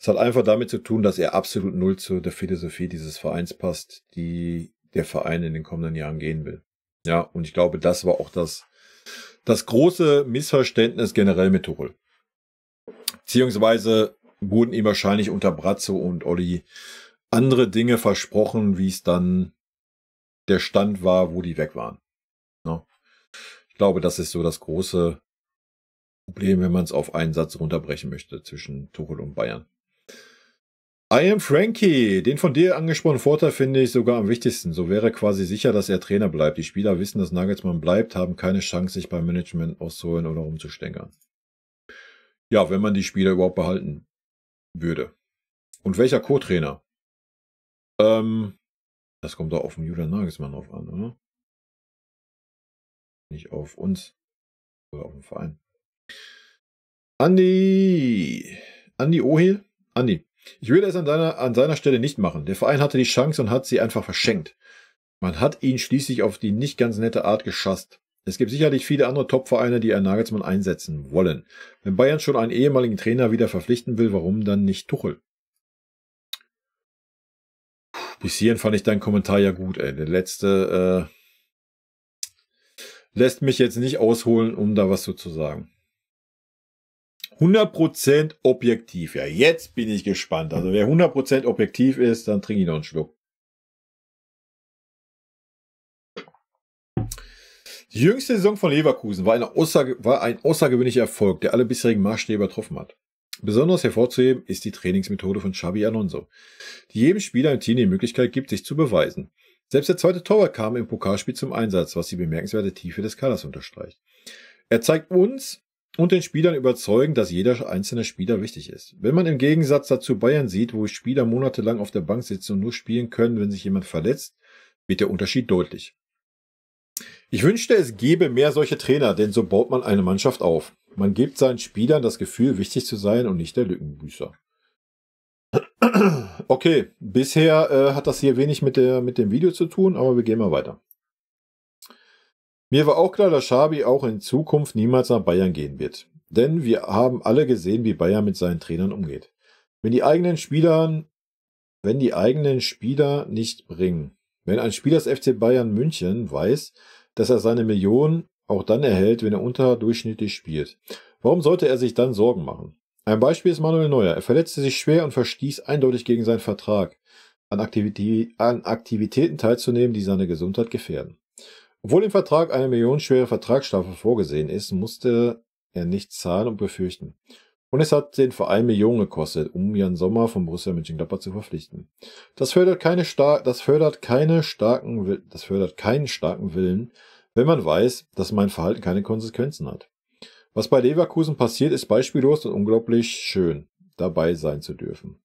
Es hat einfach damit zu tun, dass er absolut null zu der Philosophie dieses Vereins passt, die der Verein in den kommenden Jahren gehen will. Ja, und ich glaube, das war auch das, das große Missverständnis generell mit Tuchel. Beziehungsweise wurden ihm wahrscheinlich unter Brazzo und Olli andere Dinge versprochen, wie es dann der Stand war, wo die weg waren. Ich glaube, das ist so das große Problem, wenn man es auf einen Satz runterbrechen möchte zwischen Tuchel und Bayern. I am Frankie. Den von dir angesprochenen Vorteil finde ich sogar am wichtigsten. So wäre quasi sicher, dass er Trainer bleibt. Die Spieler wissen, dass Nagelsmann bleibt, haben keine Chance, sich beim Management auszuholen oder rumzustänkern. Ja, wenn man die Spieler überhaupt behalten würde. Und welcher Co-Trainer? Ähm, das kommt doch auf den Julian Nagelsmann drauf an, oder? nicht auf uns oder auf den Verein. Andi, Andi Ohil, Andi, ich würde es an, deiner, an seiner Stelle nicht machen. Der Verein hatte die Chance und hat sie einfach verschenkt. Man hat ihn schließlich auf die nicht ganz nette Art geschasst. Es gibt sicherlich viele andere Top-Vereine, die einen Nagelsmann einsetzen wollen. Wenn Bayern schon einen ehemaligen Trainer wieder verpflichten will, warum dann nicht Tuchel? Puh, Bis hierhin fand ich deinen Kommentar ja gut, ey. Der letzte, äh, lässt mich jetzt nicht ausholen, um da was so zu sagen. 100% objektiv. Ja, jetzt bin ich gespannt. Also wer 100% objektiv ist, dann trinke ich noch einen Schluck. Die jüngste Saison von Leverkusen war, eine Aussage, war ein außergewöhnlicher Erfolg, der alle bisherigen Maßstäbe übertroffen hat. Besonders hervorzuheben ist die Trainingsmethode von Xabi Alonso, die jedem Spieler im Team die Möglichkeit gibt, sich zu beweisen. Selbst der zweite Torwart kam im Pokalspiel zum Einsatz, was die bemerkenswerte Tiefe des Kaders unterstreicht. Er zeigt uns und den Spielern überzeugen, dass jeder einzelne Spieler wichtig ist. Wenn man im Gegensatz dazu Bayern sieht, wo Spieler monatelang auf der Bank sitzen und nur spielen können, wenn sich jemand verletzt, wird der Unterschied deutlich. Ich wünschte, es gäbe mehr solche Trainer, denn so baut man eine Mannschaft auf. Man gibt seinen Spielern das Gefühl, wichtig zu sein und nicht der Lückenbüßer. Okay, bisher äh, hat das hier wenig mit, der, mit dem Video zu tun, aber wir gehen mal weiter. Mir war auch klar, dass Schabi auch in Zukunft niemals nach Bayern gehen wird. Denn wir haben alle gesehen, wie Bayern mit seinen Trainern umgeht. Wenn die eigenen Spielern, wenn die eigenen Spieler nicht bringen, wenn ein Spieler des FC Bayern München weiß, dass er seine Millionen auch dann erhält, wenn er unterdurchschnittlich spielt, warum sollte er sich dann Sorgen machen? Ein Beispiel ist Manuel Neuer. Er verletzte sich schwer und verstieß eindeutig gegen seinen Vertrag, an, Aktivitä an Aktivitäten teilzunehmen, die seine Gesundheit gefährden. Obwohl im Vertrag eine millionenschwere Vertragsstrafe vorgesehen ist, musste er nicht zahlen und befürchten. Und es hat den Verein Millionen gekostet, um Jan Sommer von Borussia Mönchengladbach zu verpflichten. Das fördert keine star das fördert keine starken, das fördert keinen starken Willen, wenn man weiß, dass mein Verhalten keine Konsequenzen hat. Was bei Leverkusen passiert, ist beispiellos und unglaublich schön, dabei sein zu dürfen.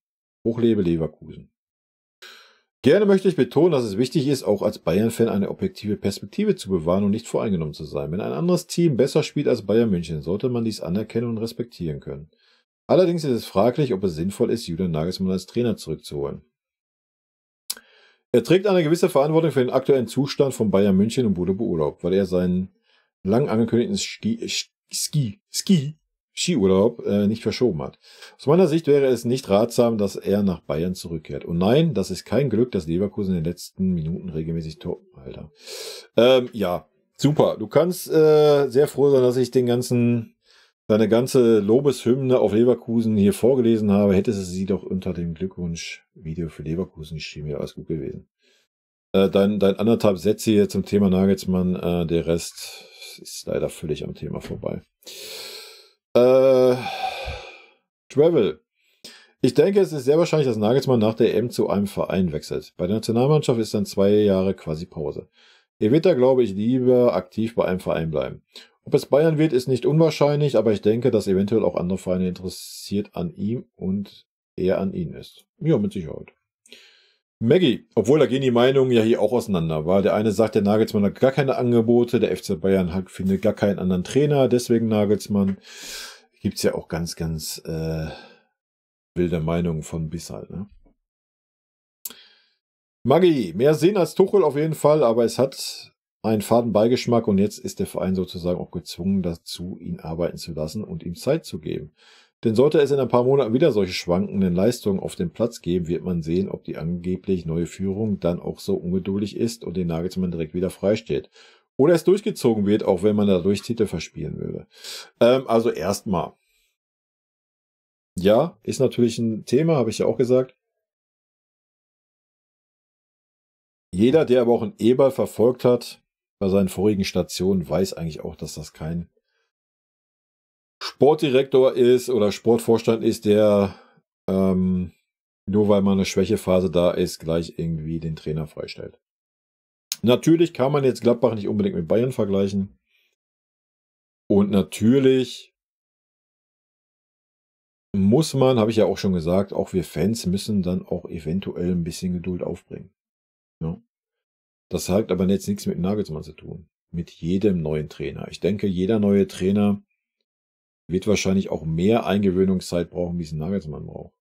Hochlebe Leverkusen. Gerne möchte ich betonen, dass es wichtig ist, auch als Bayern-Fan eine objektive Perspektive zu bewahren und nicht voreingenommen zu sein. Wenn ein anderes Team besser spielt als Bayern München, sollte man dies anerkennen und respektieren können. Allerdings ist es fraglich, ob es sinnvoll ist, Julian Nagelsmann als Trainer zurückzuholen. Er trägt eine gewisse Verantwortung für den aktuellen Zustand von Bayern München und wurde beurlaubt, weil er seinen lang angekündigten Ski, Ski, Skiurlaub äh, nicht verschoben hat. Aus meiner Sicht wäre es nicht ratsam, dass er nach Bayern zurückkehrt. Und nein, das ist kein Glück, dass Leverkusen in den letzten Minuten regelmäßig Tor. Alter. Ähm, ja, super. Du kannst äh, sehr froh sein, dass ich den ganzen, deine ganze Lobeshymne auf Leverkusen hier vorgelesen habe. Hättest du sie doch unter dem Glückwunschvideo für Leverkusen geschrieben, wäre alles gut gewesen. Äh, dein, dein anderthalb Sätze hier zum Thema Nagelsmann, äh, der Rest ist leider völlig am Thema vorbei. Äh, Travel. Ich denke, es ist sehr wahrscheinlich, dass Nagelsmann nach der EM zu einem Verein wechselt. Bei der Nationalmannschaft ist dann zwei Jahre quasi Pause. Er wird da, glaube ich, lieber aktiv bei einem Verein bleiben. Ob es Bayern wird, ist nicht unwahrscheinlich, aber ich denke, dass eventuell auch andere Vereine interessiert an ihm und er an ihn ist. Ja, mit Sicherheit. Maggie, obwohl da gehen die Meinungen ja hier auch auseinander, weil der eine sagt, der Nagelsmann hat gar keine Angebote, der FC Bayern hat, findet gar keinen anderen Trainer, deswegen Nagelsmann. Gibt es ja auch ganz, ganz äh, wilde Meinungen von bis ne? Maggie, mehr Sinn als Tuchel auf jeden Fall, aber es hat einen faden Beigeschmack und jetzt ist der Verein sozusagen auch gezwungen dazu, ihn arbeiten zu lassen und ihm Zeit zu geben. Denn sollte es in ein paar Monaten wieder solche schwankenden Leistungen auf dem Platz geben, wird man sehen, ob die angeblich neue Führung dann auch so ungeduldig ist und den Nagelsmann direkt wieder freistellt. Oder es durchgezogen wird, auch wenn man dadurch Titel verspielen würde. Ähm, also erstmal. Ja, ist natürlich ein Thema, habe ich ja auch gesagt. Jeder, der aber auch einen E-Ball verfolgt hat, bei seinen vorigen Stationen, weiß eigentlich auch, dass das kein Sportdirektor ist oder Sportvorstand ist, der ähm, nur weil man eine Schwächephase da ist, gleich irgendwie den Trainer freistellt. Natürlich kann man jetzt Gladbach nicht unbedingt mit Bayern vergleichen. Und natürlich muss man, habe ich ja auch schon gesagt, auch wir Fans müssen dann auch eventuell ein bisschen Geduld aufbringen. Ja. Das hat aber jetzt nichts mit Nagelsmann zu tun. Mit jedem neuen Trainer. Ich denke, jeder neue Trainer wird wahrscheinlich auch mehr Eingewöhnungszeit brauchen, wie es ein Nagelsmann braucht.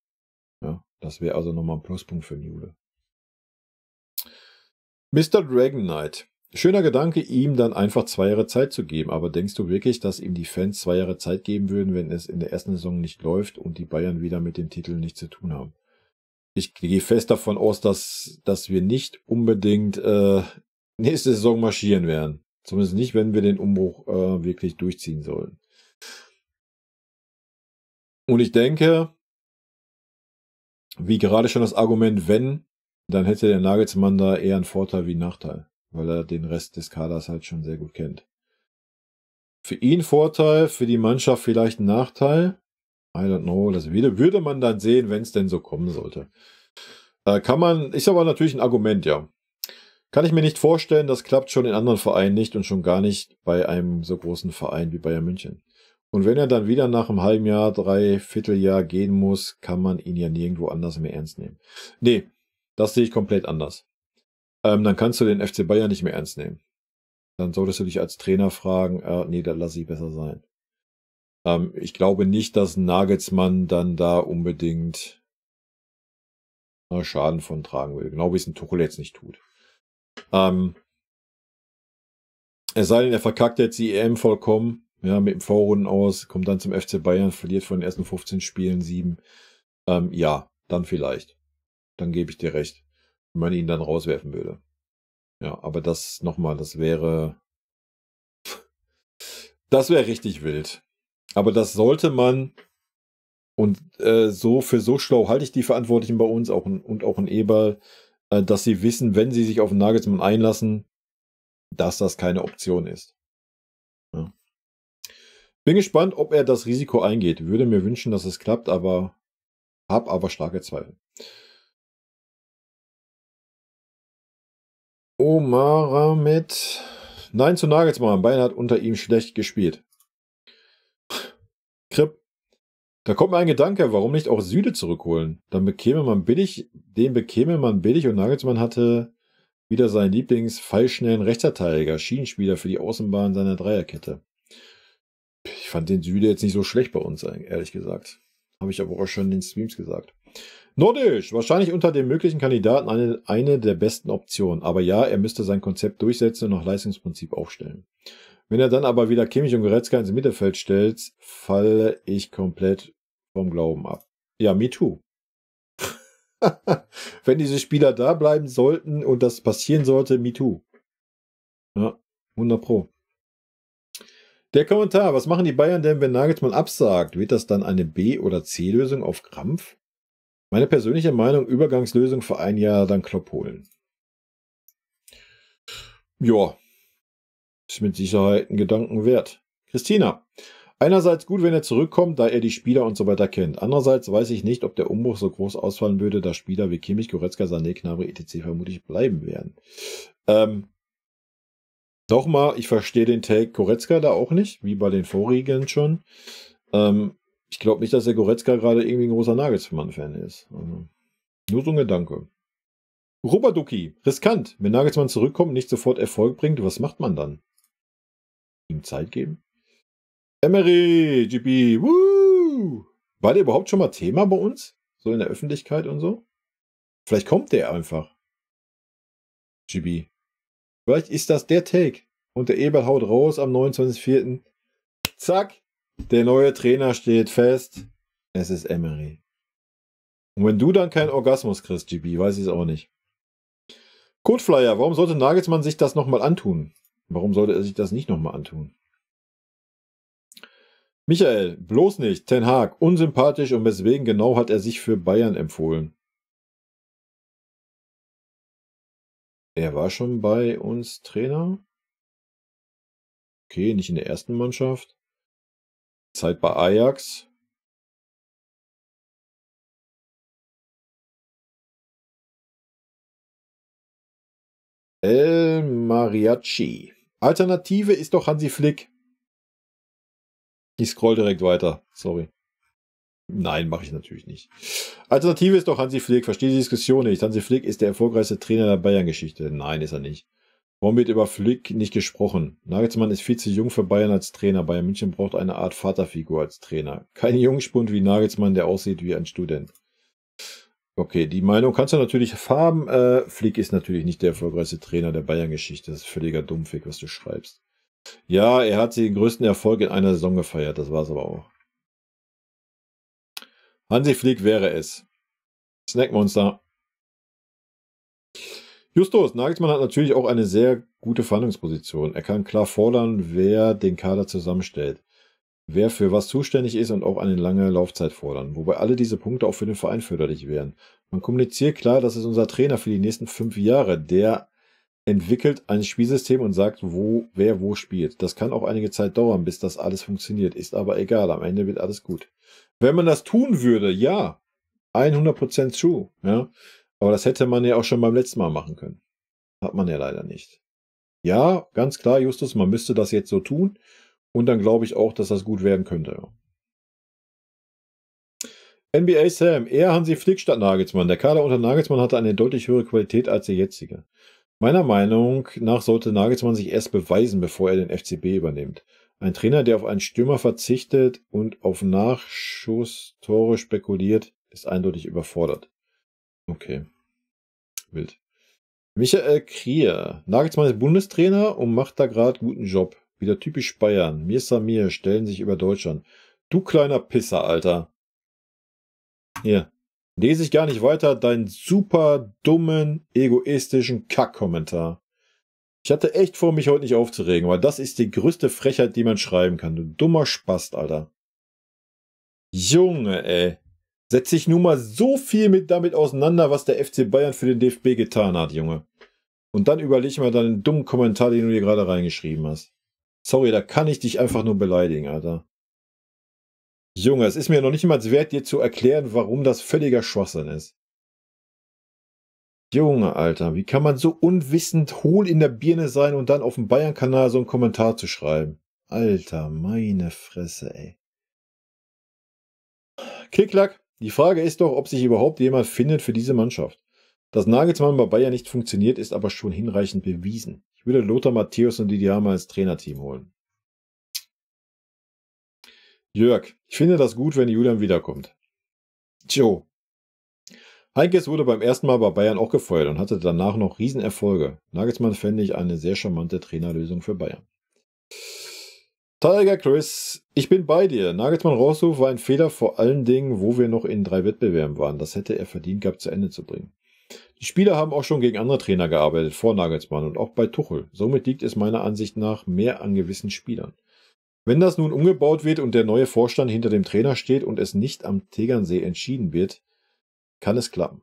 Ja, das wäre also nochmal ein Pluspunkt für Newell. Mr. Dragon Knight. Schöner Gedanke, ihm dann einfach zwei Jahre Zeit zu geben. Aber denkst du wirklich, dass ihm die Fans zwei Jahre Zeit geben würden, wenn es in der ersten Saison nicht läuft und die Bayern wieder mit dem Titel nichts zu tun haben? Ich gehe fest davon aus, dass, dass wir nicht unbedingt äh, nächste Saison marschieren werden. Zumindest nicht, wenn wir den Umbruch äh, wirklich durchziehen sollen. Und ich denke, wie gerade schon das Argument, wenn, dann hätte der Nagelsmann da eher einen Vorteil wie einen Nachteil, weil er den Rest des Kaders halt schon sehr gut kennt. Für ihn Vorteil, für die Mannschaft vielleicht ein Nachteil. I don't know, das würde, würde man dann sehen, wenn es denn so kommen sollte. Äh, kann man, ist aber natürlich ein Argument, ja. Kann ich mir nicht vorstellen, das klappt schon in anderen Vereinen nicht und schon gar nicht bei einem so großen Verein wie Bayern München. Und wenn er dann wieder nach einem halben Jahr, drei Vierteljahr gehen muss, kann man ihn ja nirgendwo anders mehr ernst nehmen. Nee, das sehe ich komplett anders. Ähm, dann kannst du den FC Bayern nicht mehr ernst nehmen. Dann solltest du dich als Trainer fragen, äh, nee, da lasse ich besser sein. Ähm, ich glaube nicht, dass Nagelsmann dann da unbedingt Schaden von tragen will. Genau wie es ein Tuchel jetzt nicht tut. Ähm, es sei denn, er verkackt jetzt die EM vollkommen ja, mit dem Vorrunden aus, kommt dann zum FC Bayern, verliert von den ersten 15 Spielen sieben. Ähm, ja, dann vielleicht. Dann gebe ich dir recht, wenn man ihn dann rauswerfen würde. Ja, aber das nochmal, das wäre. Das wäre richtig wild. Aber das sollte man. Und äh, so für so schlau halte ich die Verantwortlichen bei uns auch in, und auch in Eberl, äh, dass sie wissen, wenn sie sich auf den Nagelsmann einlassen, dass das keine Option ist. Bin gespannt, ob er das Risiko eingeht. Würde mir wünschen, dass es klappt, aber hab aber starke Zweifel. Omar mit Nein zu Nagelsmann. Bayern hat unter ihm schlecht gespielt. Kripp. Da kommt mir ein Gedanke, warum nicht auch Süde zurückholen? Dann bekäme man billig, den bekäme man billig und Nagelsmann hatte wieder seinen Lieblings-fallschnellen Rechtsverteidiger, Schienenspieler für die Außenbahn seiner Dreierkette ich fand den Süde jetzt nicht so schlecht bei uns, ehrlich gesagt. Habe ich aber auch schon in den Streams gesagt. Nordisch, wahrscheinlich unter den möglichen Kandidaten eine, eine der besten Optionen. Aber ja, er müsste sein Konzept durchsetzen und nach Leistungsprinzip aufstellen. Wenn er dann aber wieder Kimmich und Goretzka ins Mittelfeld stellt, falle ich komplett vom Glauben ab. Ja, me too. Wenn diese Spieler da bleiben sollten und das passieren sollte, me too. Ja, 100 pro. Der Kommentar, was machen die Bayern denn, wenn Nagelsmann absagt? Wird das dann eine B- oder C-Lösung auf Krampf? Meine persönliche Meinung, Übergangslösung für ein Jahr, dann Klopp holen. Ja, ist mit Sicherheit ein Gedanken wert. Christina, einerseits gut, wenn er zurückkommt, da er die Spieler und so weiter kennt. Andererseits weiß ich nicht, ob der Umbruch so groß ausfallen würde, da Spieler wie Kimmich, Goretzka, Sané, Gnabry etc. vermutlich bleiben werden. Ähm, Nochmal, ich verstehe den Take Goretzka da auch nicht, wie bei den vorigen schon. Ähm, ich glaube nicht, dass der Goretzka gerade irgendwie ein großer Nagelsmann-Fan ist. Also, nur so ein Gedanke. Robaduki, riskant. Wenn Nagelsmann zurückkommt, nicht sofort Erfolg bringt, was macht man dann? Ihm Zeit geben? Emery, GP, woo! War der überhaupt schon mal Thema bei uns? So in der Öffentlichkeit und so? Vielleicht kommt der einfach. GB. Vielleicht ist das der Take. Und der Eberl haut raus am 29.04. Zack, der neue Trainer steht fest. Es ist Emery. Und wenn du dann keinen Orgasmus kriegst, GB, weiß ich es auch nicht. Codeflyer, warum sollte Nagelsmann sich das nochmal antun? Warum sollte er sich das nicht nochmal antun? Michael, bloß nicht. Ten Haag, unsympathisch und weswegen genau hat er sich für Bayern empfohlen? Er war schon bei uns Trainer. Okay, nicht in der ersten Mannschaft. Zeit bei Ajax. El Mariachi. Alternative ist doch Hansi Flick. Ich scroll direkt weiter. Sorry. Nein, mache ich natürlich nicht. Alternative ist doch Hansi Flick. Verstehe die Diskussion nicht. Hansi Flick ist der erfolgreichste Trainer der Bayern-Geschichte. Nein, ist er nicht. Warum wird über Flick nicht gesprochen? Nagelsmann ist viel zu jung für Bayern als Trainer. Bayern München braucht eine Art Vaterfigur als Trainer. Kein Jungspund wie Nagelsmann, der aussieht wie ein Student. Okay, die Meinung kannst du natürlich farben. Äh, Flick ist natürlich nicht der erfolgreichste Trainer der Bayern-Geschichte. Das ist völliger Dummfick, was du schreibst. Ja, er hat den größten Erfolg in einer Saison gefeiert. Das war es aber auch. Hansi Flick wäre es. Snackmonster. Justus, Nagelsmann hat natürlich auch eine sehr gute Verhandlungsposition. Er kann klar fordern, wer den Kader zusammenstellt, wer für was zuständig ist und auch eine lange Laufzeit fordern, wobei alle diese Punkte auch für den Verein förderlich wären. Man kommuniziert klar, dass es unser Trainer für die nächsten fünf Jahre, der entwickelt ein Spielsystem und sagt, wo, wer wo spielt. Das kann auch einige Zeit dauern, bis das alles funktioniert. Ist aber egal, am Ende wird alles gut. Wenn man das tun würde, ja, 100% true, ja. Aber das hätte man ja auch schon beim letzten Mal machen können. Hat man ja leider nicht. Ja, ganz klar, Justus, man müsste das jetzt so tun. Und dann glaube ich auch, dass das gut werden könnte. NBA Sam, eher Hansi Flick statt Nagelsmann. Der Kader unter Nagelsmann hatte eine deutlich höhere Qualität als der jetzige. Meiner Meinung nach sollte Nagelsmann sich erst beweisen, bevor er den FCB übernimmt. Ein Trainer, der auf einen Stürmer verzichtet und auf Nachschusstore spekuliert, ist eindeutig überfordert. Okay. Wild. Michael Krier. Nagelsmann ist Bundestrainer und macht da gerade guten Job. Wieder typisch Bayern. Mir Samir stellen sich über Deutschland. Du kleiner Pisser, Alter. Hier, lese ich gar nicht weiter deinen super dummen, egoistischen Kackkommentar. Ich hatte echt vor, mich heute nicht aufzuregen, weil das ist die größte Frechheit, die man schreiben kann. Du dummer Spast, Alter. Junge, ey. Setz dich nun mal so viel mit damit auseinander, was der FC Bayern für den DFB getan hat, Junge. Und dann überleg mal deinen dummen Kommentar, den du dir gerade reingeschrieben hast. Sorry, da kann ich dich einfach nur beleidigen, Alter. Junge, es ist mir noch nicht mal wert, dir zu erklären, warum das völliger Schwachsinn ist. Junge, Alter, wie kann man so unwissend hohl in der Birne sein und dann auf dem Bayern-Kanal so einen Kommentar zu schreiben? Alter, meine Fresse, ey. Kicklack, die Frage ist doch, ob sich überhaupt jemand findet für diese Mannschaft. Dass Nagelsmann bei Bayern nicht funktioniert, ist aber schon hinreichend bewiesen. Ich würde Lothar Matthäus und Didiama als Trainerteam holen. Jörg, ich finde das gut, wenn Julian wiederkommt. Joe. Heinkes wurde beim ersten Mal bei Bayern auch gefeuert und hatte danach noch Riesenerfolge. Nagelsmann fände ich eine sehr charmante Trainerlösung für Bayern. Tiger Chris, ich bin bei dir. Nagelsmann Raushof war ein Fehler, vor allen Dingen, wo wir noch in drei Wettbewerben waren. Das hätte er verdient gehabt, zu Ende zu bringen. Die Spieler haben auch schon gegen andere Trainer gearbeitet, vor Nagelsmann und auch bei Tuchel. Somit liegt es meiner Ansicht nach mehr an gewissen Spielern. Wenn das nun umgebaut wird und der neue Vorstand hinter dem Trainer steht und es nicht am Tegernsee entschieden wird, kann es klappen.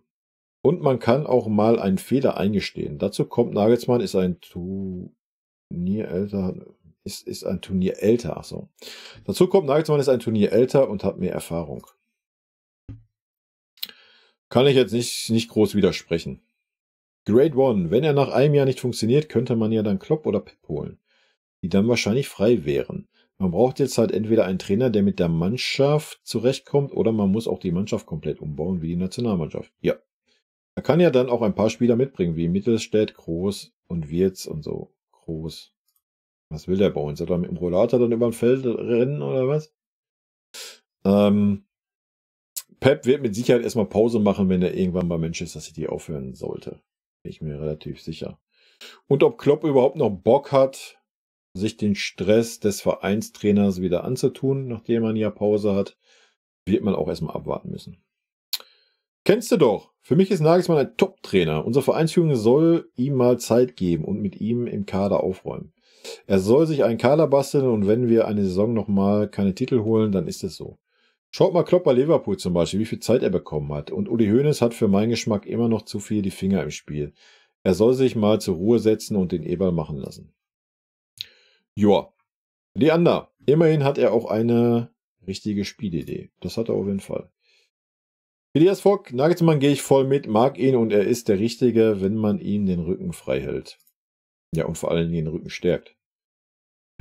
Und man kann auch mal einen Fehler eingestehen. Dazu kommt Nagelsmann ist ein Turnier älter, ist, ist ein Turnier älter, ach so. Dazu kommt Nagelsmann ist ein Turnier älter und hat mehr Erfahrung. Kann ich jetzt nicht, nicht groß widersprechen. Grade One, wenn er nach einem Jahr nicht funktioniert, könnte man ja dann Klopp oder Pep holen, die dann wahrscheinlich frei wären. Man braucht jetzt halt entweder einen Trainer, der mit der Mannschaft zurechtkommt, oder man muss auch die Mannschaft komplett umbauen, wie die Nationalmannschaft. Ja. Er kann ja dann auch ein paar Spieler mitbringen, wie Mittelstädt, Groß und Wirz und so. Groß. Was will der bei uns? Soll er mit dem Rollator dann über dem Feld rennen oder was? Ähm, Pep wird mit Sicherheit erstmal Pause machen, wenn er irgendwann bei Manchester City aufhören sollte. Bin ich mir relativ sicher. Und ob Klopp überhaupt noch Bock hat, sich den Stress des Vereinstrainers wieder anzutun, nachdem man ja Pause hat, wird man auch erstmal abwarten müssen. Kennst du doch. Für mich ist Nagelsmann ein Top-Trainer. Unsere Vereinsführung soll ihm mal Zeit geben und mit ihm im Kader aufräumen. Er soll sich einen Kader basteln und wenn wir eine Saison nochmal keine Titel holen, dann ist es so. Schaut mal Klopp bei Liverpool zum Beispiel, wie viel Zeit er bekommen hat. Und Uli Hoeneß hat für meinen Geschmack immer noch zu viel die Finger im Spiel. Er soll sich mal zur Ruhe setzen und den Eberl machen lassen. Joa. Leander. Immerhin hat er auch eine richtige Spielidee. Das hat er auf jeden Fall. Elias Fogg, Nagelsmann gehe ich voll mit, mag ihn und er ist der Richtige, wenn man ihm den Rücken frei hält. Ja, und vor allem den Rücken stärkt.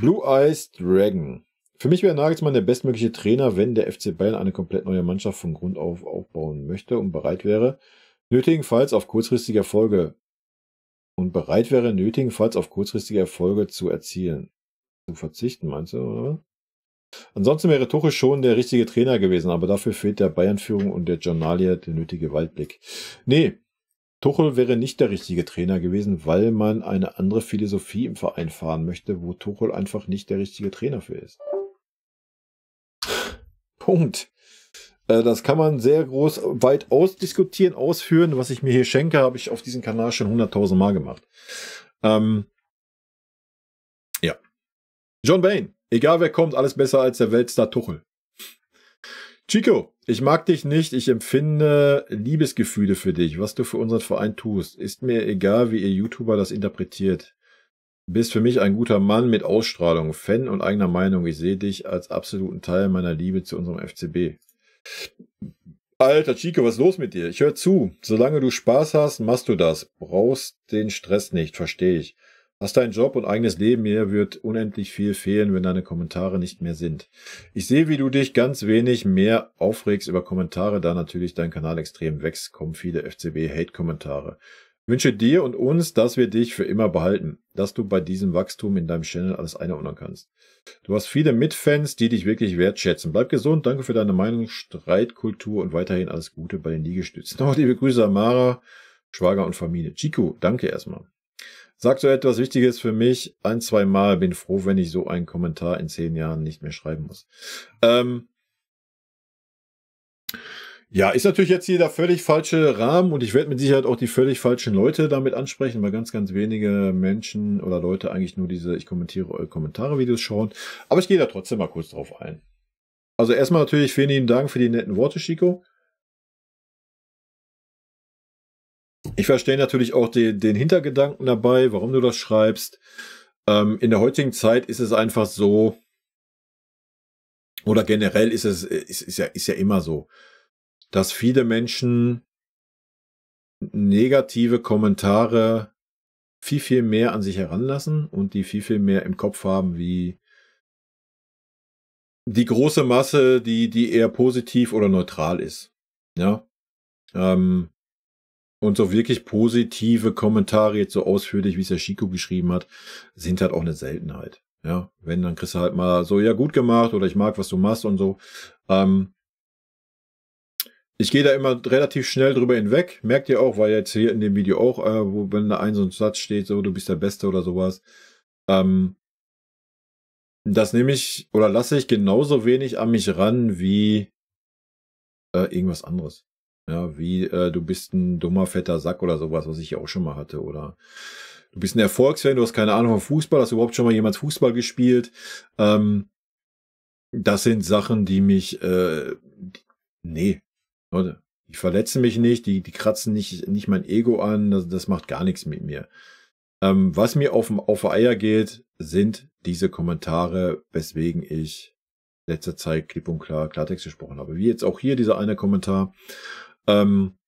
Blue Eyes Dragon. Für mich wäre Nagelsmann der bestmögliche Trainer, wenn der FC Bayern eine komplett neue Mannschaft von Grund auf aufbauen möchte und bereit wäre, nötigenfalls auf kurzfristige Erfolge und bereit wäre, nötigenfalls auf kurzfristige Erfolge zu erzielen verzichten, meinst du, oder? Ansonsten wäre Tuchel schon der richtige Trainer gewesen, aber dafür fehlt der Bayern-Führung und der Journalia der nötige Waldblick. Nee, Tuchel wäre nicht der richtige Trainer gewesen, weil man eine andere Philosophie im Verein fahren möchte, wo Tuchel einfach nicht der richtige Trainer für ist. Punkt. Äh, das kann man sehr groß, weit ausdiskutieren, ausführen. Was ich mir hier schenke, habe ich auf diesem Kanal schon 100.000 Mal gemacht. Ähm, John Wayne, egal wer kommt, alles besser als der Weltstar Tuchel. Chico, ich mag dich nicht, ich empfinde Liebesgefühle für dich. Was du für unseren Verein tust, ist mir egal, wie ihr YouTuber das interpretiert. Bist für mich ein guter Mann mit Ausstrahlung, Fan und eigener Meinung. Ich sehe dich als absoluten Teil meiner Liebe zu unserem FCB. Alter Chico, was ist los mit dir? Ich höre zu. Solange du Spaß hast, machst du das. Brauchst den Stress nicht, verstehe ich. Hast deinen Job und eigenes Leben hier wird unendlich viel fehlen, wenn deine Kommentare nicht mehr sind. Ich sehe, wie du dich ganz wenig mehr aufregst über Kommentare, da natürlich dein Kanal extrem wächst, kommen viele FCB-Hate-Kommentare. Wünsche dir und uns, dass wir dich für immer behalten, dass du bei diesem Wachstum in deinem Channel alles einordnen kannst. Du hast viele Mitfans, die dich wirklich wertschätzen. Bleib gesund, danke für deine Meinung, Streitkultur und weiterhin alles Gute bei den Liegestützen. Noch liebe Grüße Amara, Schwager und Familie. Chico, danke erstmal. Sagt so etwas Wichtiges für mich ein, zwei Mal. Bin froh, wenn ich so einen Kommentar in zehn Jahren nicht mehr schreiben muss. Ähm ja, ist natürlich jetzt hier der völlig falsche Rahmen und ich werde mit Sicherheit auch die völlig falschen Leute damit ansprechen, weil ganz, ganz wenige Menschen oder Leute eigentlich nur diese Ich kommentiere eure Kommentare-Videos schauen. Aber ich gehe da trotzdem mal kurz drauf ein. Also erstmal natürlich vielen lieben Dank für die netten Worte, Chico. Ich verstehe natürlich auch den, den Hintergedanken dabei, warum du das schreibst. Ähm, in der heutigen Zeit ist es einfach so, oder generell ist es, ist, ist, ja, ist ja immer so, dass viele Menschen negative Kommentare viel, viel mehr an sich heranlassen und die viel, viel mehr im Kopf haben, wie die große Masse, die, die eher positiv oder neutral ist. Ja. Ähm, und so wirklich positive Kommentare, jetzt so ausführlich, wie es der Chico geschrieben hat, sind halt auch eine Seltenheit. Ja, wenn, dann kriegst du halt mal so, ja, gut gemacht oder ich mag, was du machst und so. Ähm, ich gehe da immer relativ schnell drüber hinweg. Merkt ihr auch, weil jetzt hier in dem Video auch, äh, wo wenn da ein so ein Satz steht, so du bist der Beste oder sowas. Ähm, das nehme ich oder lasse ich genauso wenig an mich ran wie äh, irgendwas anderes. Ja, wie äh, du bist ein dummer, fetter Sack oder sowas, was ich ja auch schon mal hatte. Oder du bist ein Erfolgsfan, du hast keine Ahnung von Fußball, hast überhaupt schon mal jemals Fußball gespielt. Ähm, das sind Sachen, die mich, äh, die, nee, Leute, die verletzen mich nicht, die, die kratzen nicht, nicht mein Ego an, das, das macht gar nichts mit mir. Ähm, was mir auf, auf Eier geht, sind diese Kommentare, weswegen ich letzter Zeit klipp und klar Klartext gesprochen habe. Wie jetzt auch hier dieser eine Kommentar. Ähm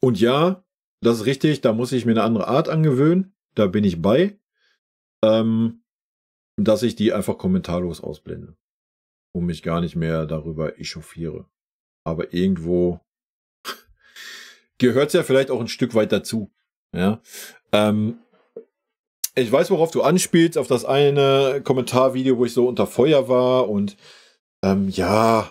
und ja, das ist richtig, da muss ich mir eine andere Art angewöhnen. Da bin ich bei. Ähm dass ich die einfach kommentarlos ausblende. Und mich gar nicht mehr darüber echauffiere. Aber irgendwo gehört es ja vielleicht auch ein Stück weit dazu. Ja. Ähm ich weiß, worauf du anspielst, auf das eine Kommentarvideo, wo ich so unter Feuer war und ähm, ja,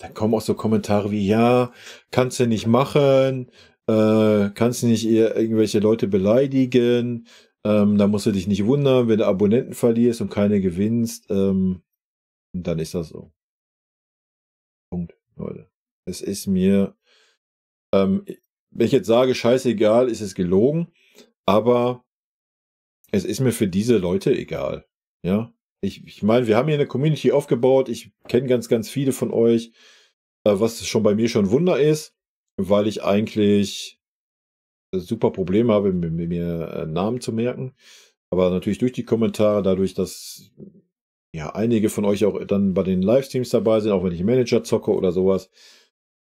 dann kommen auch so Kommentare wie, ja, kannst du nicht machen, äh, kannst du nicht irgendwelche Leute beleidigen, ähm, da musst du dich nicht wundern, wenn du Abonnenten verlierst und keine gewinnst, ähm, dann ist das so. Punkt, Leute. Es ist mir, ähm, wenn ich jetzt sage, scheißegal, ist es gelogen, aber es ist mir für diese Leute egal. Ja, ich, ich meine, wir haben hier eine Community aufgebaut. Ich kenne ganz, ganz viele von euch, äh, was schon bei mir schon Wunder ist, weil ich eigentlich äh, super Probleme habe, mir, mir äh, Namen zu merken. Aber natürlich durch die Kommentare, dadurch, dass ja einige von euch auch dann bei den Livestreams dabei sind, auch wenn ich Manager zocke oder sowas,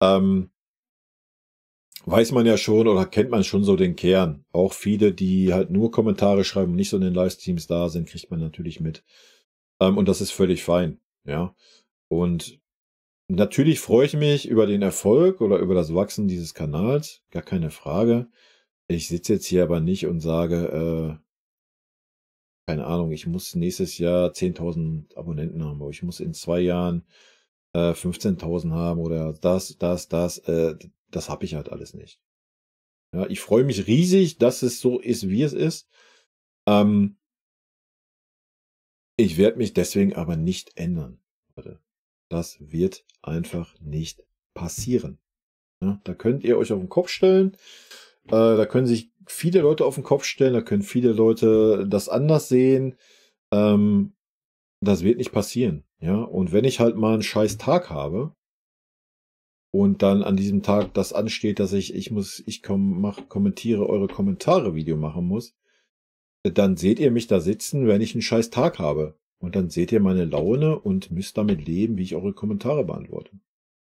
ähm, weiß man ja schon oder kennt man schon so den Kern. Auch viele, die halt nur Kommentare schreiben und nicht so in den Livestreams da sind, kriegt man natürlich mit. Ähm, und das ist völlig fein. Ja. Und natürlich freue ich mich über den Erfolg oder über das Wachsen dieses Kanals. Gar keine Frage. Ich sitze jetzt hier aber nicht und sage, äh, keine Ahnung, ich muss nächstes Jahr 10.000 Abonnenten haben, aber ich muss in zwei Jahren äh, 15.000 haben oder das, das, das, äh, das habe ich halt alles nicht. Ja, ich freue mich riesig, dass es so ist, wie es ist. Ähm, ich werde mich deswegen aber nicht ändern. Das wird einfach nicht passieren. Ja, da könnt ihr euch auf den Kopf stellen. Äh, da können sich viele Leute auf den Kopf stellen. Da können viele Leute das anders sehen. Ähm, das wird nicht passieren. Ja, und wenn ich halt mal einen scheiß Tag habe und dann an diesem Tag das ansteht, dass ich, ich muss, ich komm, mach, kommentiere eure Kommentare Video machen muss, dann seht ihr mich da sitzen, wenn ich einen scheiß Tag habe. Und dann seht ihr meine Laune und müsst damit leben, wie ich eure Kommentare beantworte.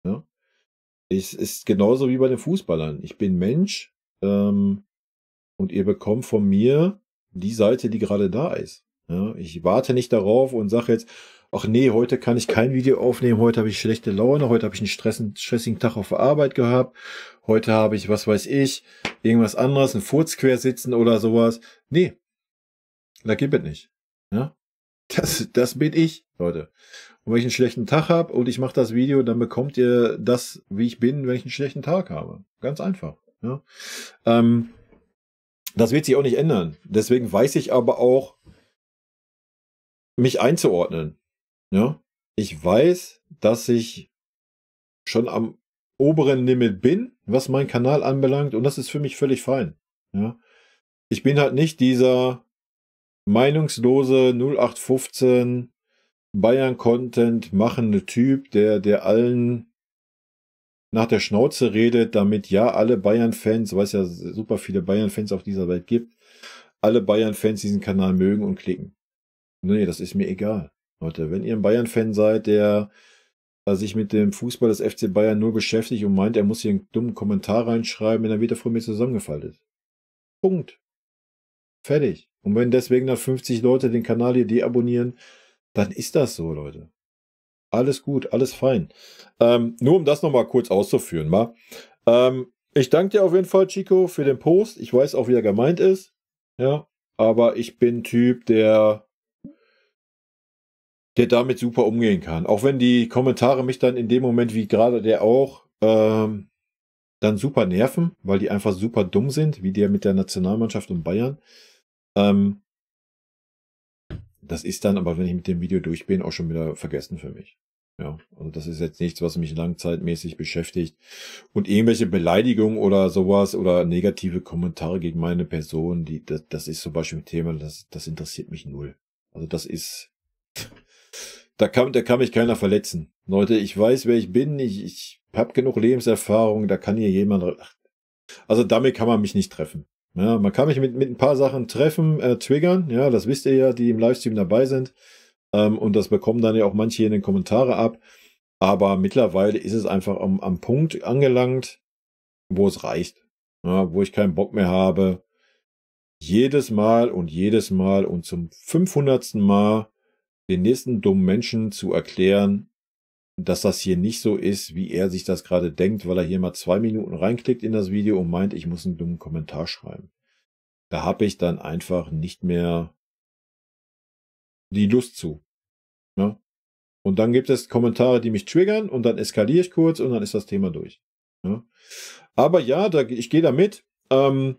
Ja? Es ist genauso wie bei den Fußballern. Ich bin Mensch ähm, und ihr bekommt von mir die Seite, die gerade da ist. Ja? Ich warte nicht darauf und sage jetzt, ach nee, heute kann ich kein Video aufnehmen, heute habe ich schlechte Laune, heute habe ich einen stressigen Tag auf der Arbeit gehabt, heute habe ich, was weiß ich, irgendwas anderes, ein Furzquersitzen oder sowas. Nee, da gibt es nicht. Ja? Ne? Das, das bin ich, Leute. Und wenn ich einen schlechten Tag habe und ich mache das Video, dann bekommt ihr das, wie ich bin, wenn ich einen schlechten Tag habe. Ganz einfach. Ja? Ne? Ähm, das wird sich auch nicht ändern. Deswegen weiß ich aber auch, mich einzuordnen. Ja? Ne? Ich weiß, dass ich schon am oberen Limit bin, was meinen Kanal anbelangt, und das ist für mich völlig fein. Ja? Ich bin halt nicht dieser meinungslose 0815 Bayern-Content machende Typ, der, der allen nach der Schnauze redet, damit ja alle Bayern-Fans, weil es ja super viele Bayern-Fans auf dieser Welt gibt, alle Bayern-Fans diesen Kanal mögen und klicken. Nee, das ist mir egal. Leute, wenn ihr ein Bayern-Fan seid, der sich mit dem Fußball des FC Bayern nur beschäftigt und meint, er muss hier einen dummen Kommentar reinschreiben, wenn er wieder vor mir zusammengefaltet. Punkt. Fertig. Und wenn deswegen dann 50 Leute den Kanal hier deabonnieren, dann ist das so, Leute. Alles gut, alles fein. Ähm, nur um das nochmal kurz auszuführen, mal. Ähm, ich danke dir auf jeden Fall, Chico, für den Post. Ich weiß auch, wie er gemeint ist. Ja, aber ich bin Typ, der der damit super umgehen kann. Auch wenn die Kommentare mich dann in dem Moment, wie gerade der auch, ähm, dann super nerven, weil die einfach super dumm sind, wie der mit der Nationalmannschaft und Bayern. Ähm, das ist dann aber, wenn ich mit dem Video durch bin, auch schon wieder vergessen für mich. Ja, also das ist jetzt nichts, was mich langzeitmäßig beschäftigt. Und irgendwelche Beleidigungen oder sowas oder negative Kommentare gegen meine Person, die, das, das ist zum Beispiel ein Thema, das, das interessiert mich null. Also das ist, da kann, da kann mich keiner verletzen. Leute, ich weiß, wer ich bin, ich, ich habe genug Lebenserfahrung, da kann hier jemand, also damit kann man mich nicht treffen. Ja, man kann mich mit, mit ein paar Sachen treffen, äh, triggern, ja, das wisst ihr ja, die im Livestream dabei sind. Ähm, und das bekommen dann ja auch manche in den Kommentaren ab. Aber mittlerweile ist es einfach am, am Punkt angelangt, wo es reicht. Ja, wo ich keinen Bock mehr habe, jedes Mal und jedes Mal und zum 500. Mal den nächsten dummen Menschen zu erklären, dass das hier nicht so ist, wie er sich das gerade denkt, weil er hier mal zwei Minuten reinklickt in das Video und meint, ich muss einen dummen Kommentar schreiben. Da habe ich dann einfach nicht mehr die Lust zu. Ne? Und dann gibt es Kommentare, die mich triggern und dann eskaliere ich kurz und dann ist das Thema durch. Ne? Aber ja, da, ich gehe da mit. Ähm,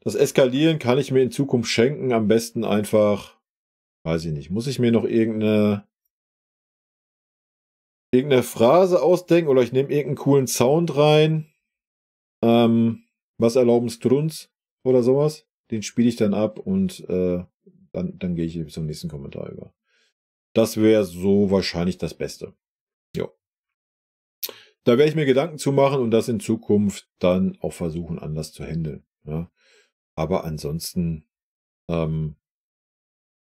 das Eskalieren kann ich mir in Zukunft schenken. Am besten einfach, weiß ich nicht, muss ich mir noch irgendeine irgendeine Phrase ausdenken oder ich nehme irgendeinen coolen Sound rein. Ähm, was erlauben Strunz oder sowas. Den spiele ich dann ab und äh, dann, dann gehe ich zum nächsten Kommentar über. Das wäre so wahrscheinlich das Beste. Jo. Da werde ich mir Gedanken zu machen und das in Zukunft dann auch versuchen, anders zu handeln. Ja. Aber ansonsten, ähm,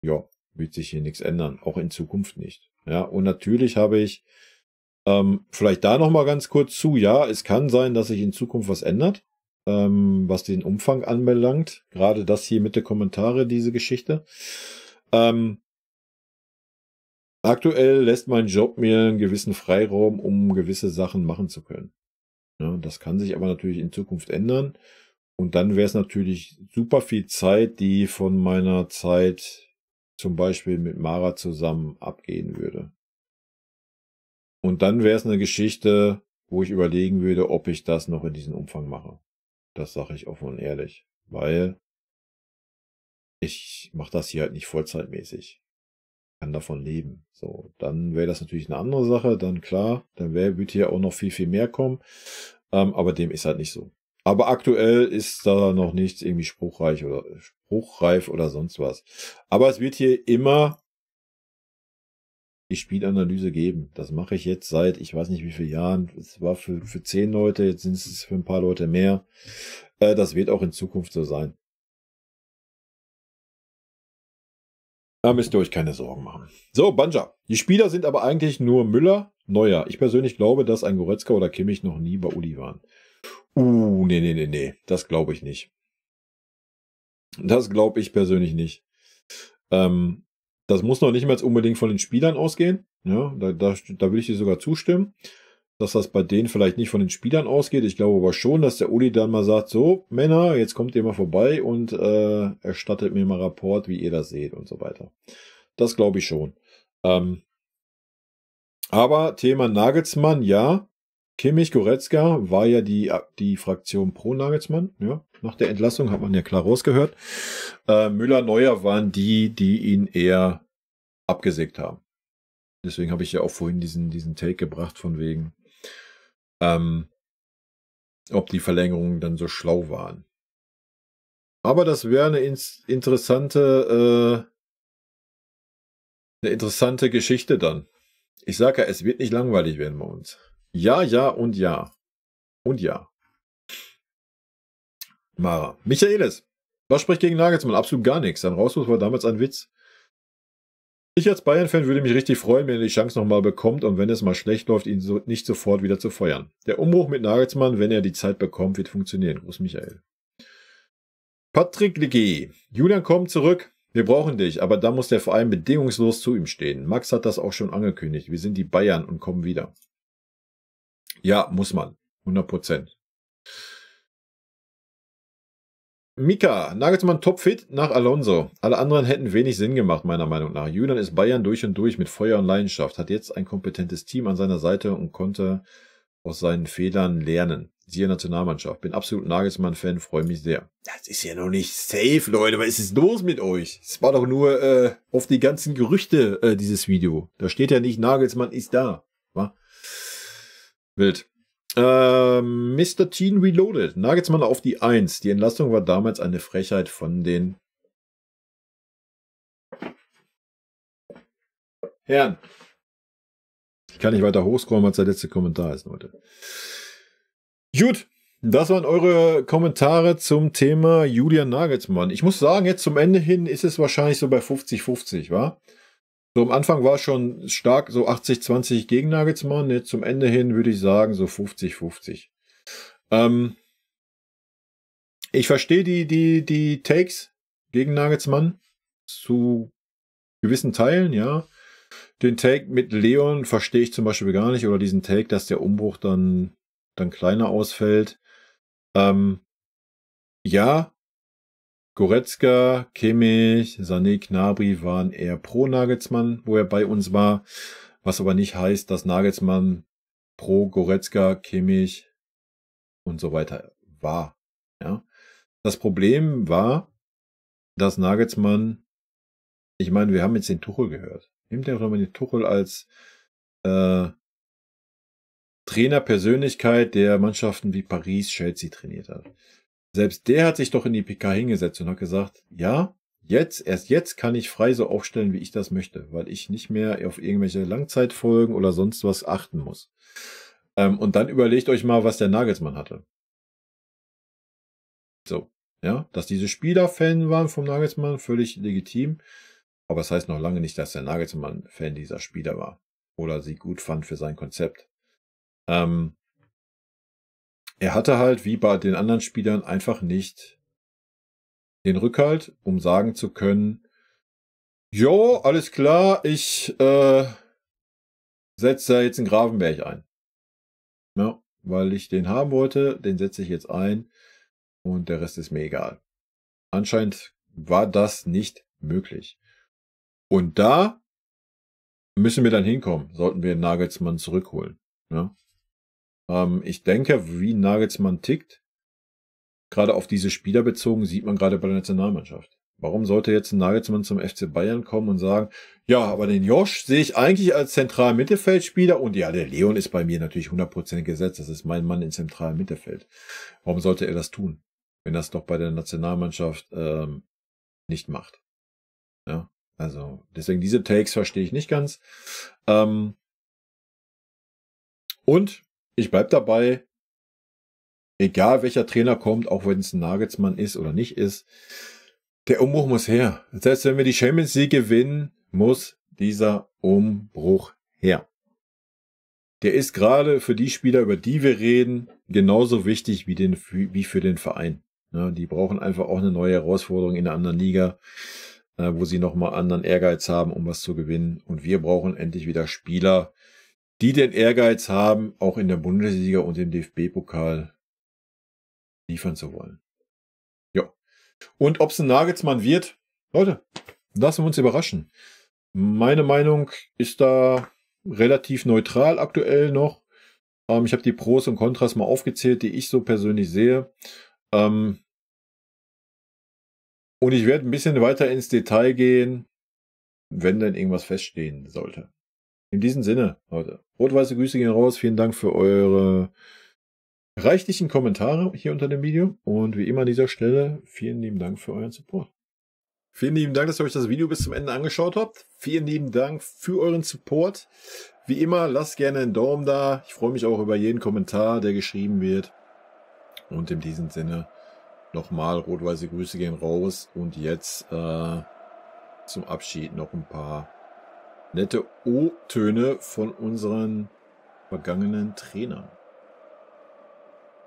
ja, wird sich hier nichts ändern. Auch in Zukunft nicht. Ja, und natürlich habe ich ähm, vielleicht da nochmal ganz kurz zu. Ja, es kann sein, dass sich in Zukunft was ändert, ähm, was den Umfang anbelangt. Gerade das hier mit den Kommentaren, diese Geschichte. Ähm, aktuell lässt mein Job mir einen gewissen Freiraum, um gewisse Sachen machen zu können. Ja, das kann sich aber natürlich in Zukunft ändern. Und dann wäre es natürlich super viel Zeit, die von meiner Zeit zum Beispiel mit Mara zusammen abgehen würde. Und dann wäre es eine Geschichte, wo ich überlegen würde, ob ich das noch in diesem Umfang mache. Das sage ich offen und ehrlich, weil ich mache das hier halt nicht vollzeitmäßig. Kann davon leben. So, dann wäre das natürlich eine andere Sache, dann klar, dann wäre würde hier auch noch viel, viel mehr kommen. Ähm, aber dem ist halt nicht so. Aber aktuell ist da noch nichts irgendwie spruchreich oder spruchreif oder sonst was. Aber es wird hier immer die Spielanalyse geben. Das mache ich jetzt seit, ich weiß nicht wie viele Jahren. Es war für, für zehn Leute, jetzt sind es für ein paar Leute mehr. Äh, das wird auch in Zukunft so sein. Da müsst ihr euch keine Sorgen machen. So, Banja. Die Spieler sind aber eigentlich nur Müller, Neuer. Ich persönlich glaube, dass ein Goretzka oder Kimmich noch nie bei Uli waren. Uh, nee, nee, nee, nee. Das glaube ich nicht. Das glaube ich persönlich nicht. Ähm, das muss noch nicht mal unbedingt von den Spielern ausgehen. Ja, da, da, da würde ich dir sogar zustimmen, dass das bei denen vielleicht nicht von den Spielern ausgeht. Ich glaube aber schon, dass der Uli dann mal sagt, so Männer, jetzt kommt ihr mal vorbei und äh, erstattet mir mal Rapport, wie ihr das seht und so weiter. Das glaube ich schon. Ähm, aber Thema Nagelsmann, ja, Kimmich Goretzka war ja die, die Fraktion pro Nagelsmann. Ja. Nach der Entlassung hat man ja klar rausgehört. Äh, Müller Neuer waren die, die ihn eher abgesägt haben. Deswegen habe ich ja auch vorhin diesen, diesen Take gebracht von wegen, ähm, ob die Verlängerungen dann so schlau waren. Aber das wäre eine ins, interessante, äh, eine interessante Geschichte dann. Ich sage ja, es wird nicht langweilig werden bei uns. Ja, ja und ja. Und ja. Mara. Michaelis. Was spricht gegen Nagelsmann? Absolut gar nichts. Sein Rauswurf war damals ein Witz. Ich als Bayern-Fan würde mich richtig freuen, wenn er die Chance nochmal bekommt und wenn es mal schlecht läuft, ihn so nicht sofort wieder zu feuern. Der Umbruch mit Nagelsmann, wenn er die Zeit bekommt, wird funktionieren. Gruß Michael. Patrick Legge. Julian, komm zurück. Wir brauchen dich, aber da muss der Verein bedingungslos zu ihm stehen. Max hat das auch schon angekündigt. Wir sind die Bayern und kommen wieder. Ja, muss man. 100 Prozent. Mika, Nagelsmann topfit nach Alonso. Alle anderen hätten wenig Sinn gemacht, meiner Meinung nach. Julian ist Bayern durch und durch mit Feuer und Leidenschaft, hat jetzt ein kompetentes Team an seiner Seite und konnte aus seinen Fehlern lernen. Siehe Nationalmannschaft. Bin absolut Nagelsmann-Fan, freue mich sehr. Das ist ja noch nicht safe, Leute. Was ist los mit euch? Es war doch nur äh, auf die ganzen Gerüchte äh, dieses Video. Da steht ja nicht, Nagelsmann ist da. Wa? Wild. Äh, Mr. Teen Reloaded. Nagelsmann auf die 1. Die Entlastung war damals eine Frechheit von den Herren. Ich kann nicht weiter hochscrollen, weil es der letzte Kommentar ist, Leute. Gut, das waren eure Kommentare zum Thema Julian Nagelsmann. Ich muss sagen, jetzt zum Ende hin ist es wahrscheinlich so bei 50-50, wa? So am Anfang war es schon stark so 80-20 gegen Nagelsmann. Jetzt ne? zum Ende hin würde ich sagen so 50-50. Ähm, ich verstehe die, die, die Takes gegen Nagelsmann zu gewissen Teilen, ja. Den Take mit Leon verstehe ich zum Beispiel gar nicht oder diesen Take, dass der Umbruch dann, dann kleiner ausfällt. Ähm, ja, Goretzka, Kimmich, Sané, Knabri waren eher pro Nagelsmann, wo er bei uns war. Was aber nicht heißt, dass Nagelsmann pro Goretzka, Kimmich und so weiter war. Ja? Das Problem war, dass Nagelsmann, ich meine, wir haben jetzt den Tuchel gehört. Nimmt er doch mal den Tuchel als äh, Trainerpersönlichkeit, der Mannschaften wie Paris, Chelsea trainiert hat. Selbst der hat sich doch in die PK hingesetzt und hat gesagt, ja, jetzt, erst jetzt kann ich frei so aufstellen, wie ich das möchte, weil ich nicht mehr auf irgendwelche Langzeitfolgen oder sonst was achten muss. Ähm, und dann überlegt euch mal, was der Nagelsmann hatte. So, ja, dass diese Spieler Fan waren vom Nagelsmann, völlig legitim. Aber es das heißt noch lange nicht, dass der Nagelsmann Fan dieser Spieler war oder sie gut fand für sein Konzept. Ähm, er hatte halt wie bei den anderen Spielern einfach nicht den Rückhalt, um sagen zu können, Jo, alles klar, ich äh, setze da jetzt einen Gravenberg ein. Ja, weil ich den haben wollte, den setze ich jetzt ein und der Rest ist mir egal. Anscheinend war das nicht möglich. Und da müssen wir dann hinkommen, sollten wir Nagelsmann zurückholen. Ja? Ne? Ähm, ich denke, wie Nagelsmann tickt, gerade auf diese Spieler bezogen, sieht man gerade bei der Nationalmannschaft. Warum sollte jetzt ein Nagelsmann zum FC Bayern kommen und sagen, ja, aber den Josh sehe ich eigentlich als zentralen Mittelfeldspieler und ja, der Leon ist bei mir natürlich 100% gesetzt, das ist mein Mann im zentralen Mittelfeld. Warum sollte er das tun, wenn das doch bei der Nationalmannschaft ähm, nicht macht? Ja, also deswegen diese Takes verstehe ich nicht ganz. Ähm, und ich bleib dabei, egal welcher Trainer kommt, auch wenn es ein Nagelsmann ist oder nicht ist, der Umbruch muss her. Selbst wenn wir die Champions League gewinnen, muss dieser Umbruch her. Der ist gerade für die Spieler, über die wir reden, genauso wichtig wie, den, wie für den Verein. Ja, ne, die brauchen einfach auch eine neue Herausforderung in einer anderen Liga, äh, wo sie nochmal anderen Ehrgeiz haben, um was zu gewinnen. Und wir brauchen endlich wieder Spieler, die den Ehrgeiz haben, auch in der Bundesliga und im DFB-Pokal liefern zu wollen. Ja. Und ob es ein Nagelsmann wird, Leute, lassen wir uns überraschen. Meine Meinung ist da relativ neutral aktuell noch. Ähm, ich habe die Pros und Kontras mal aufgezählt, die ich so persönlich sehe. Ähm, und ich werde ein bisschen weiter ins Detail gehen, wenn denn irgendwas feststehen sollte. In diesem Sinne, Leute, rot-weiße Grüße gehen raus. Vielen Dank für eure reichlichen Kommentare hier unter dem Video. Und wie immer an dieser Stelle, vielen lieben Dank für euren Support. Vielen lieben Dank, dass ihr euch das Video bis zum Ende angeschaut habt. Vielen lieben Dank für euren Support. Wie immer, lasst gerne einen Daumen da. Ich freue mich auch über jeden Kommentar, der geschrieben wird. Und in diesem Sinne nochmal rot-weiße Grüße gehen raus. Und jetzt äh, zum Abschied noch ein paar nette O-Töne von unseren vergangenen Trainern.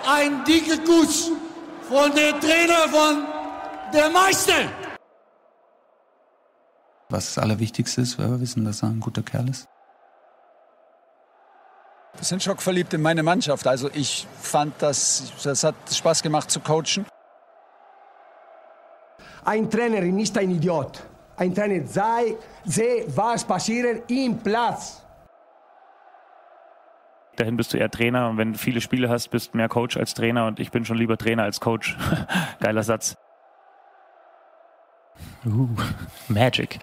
Ein dicker Kuss von der Trainer von der Meister. Was das Allerwichtigste ist, weil wir wissen, dass er ein guter Kerl ist. Wir sind schockverliebt in meine Mannschaft. Also ich fand, das, das hat Spaß gemacht zu coachen. Ein Trainerin ist ein Idiot ein Trainer sei, sehe, was passiert im Platz. Dahin bist du eher Trainer und wenn du viele Spiele hast, bist du mehr Coach als Trainer und ich bin schon lieber Trainer als Coach. Geiler Satz. Uh, Magic.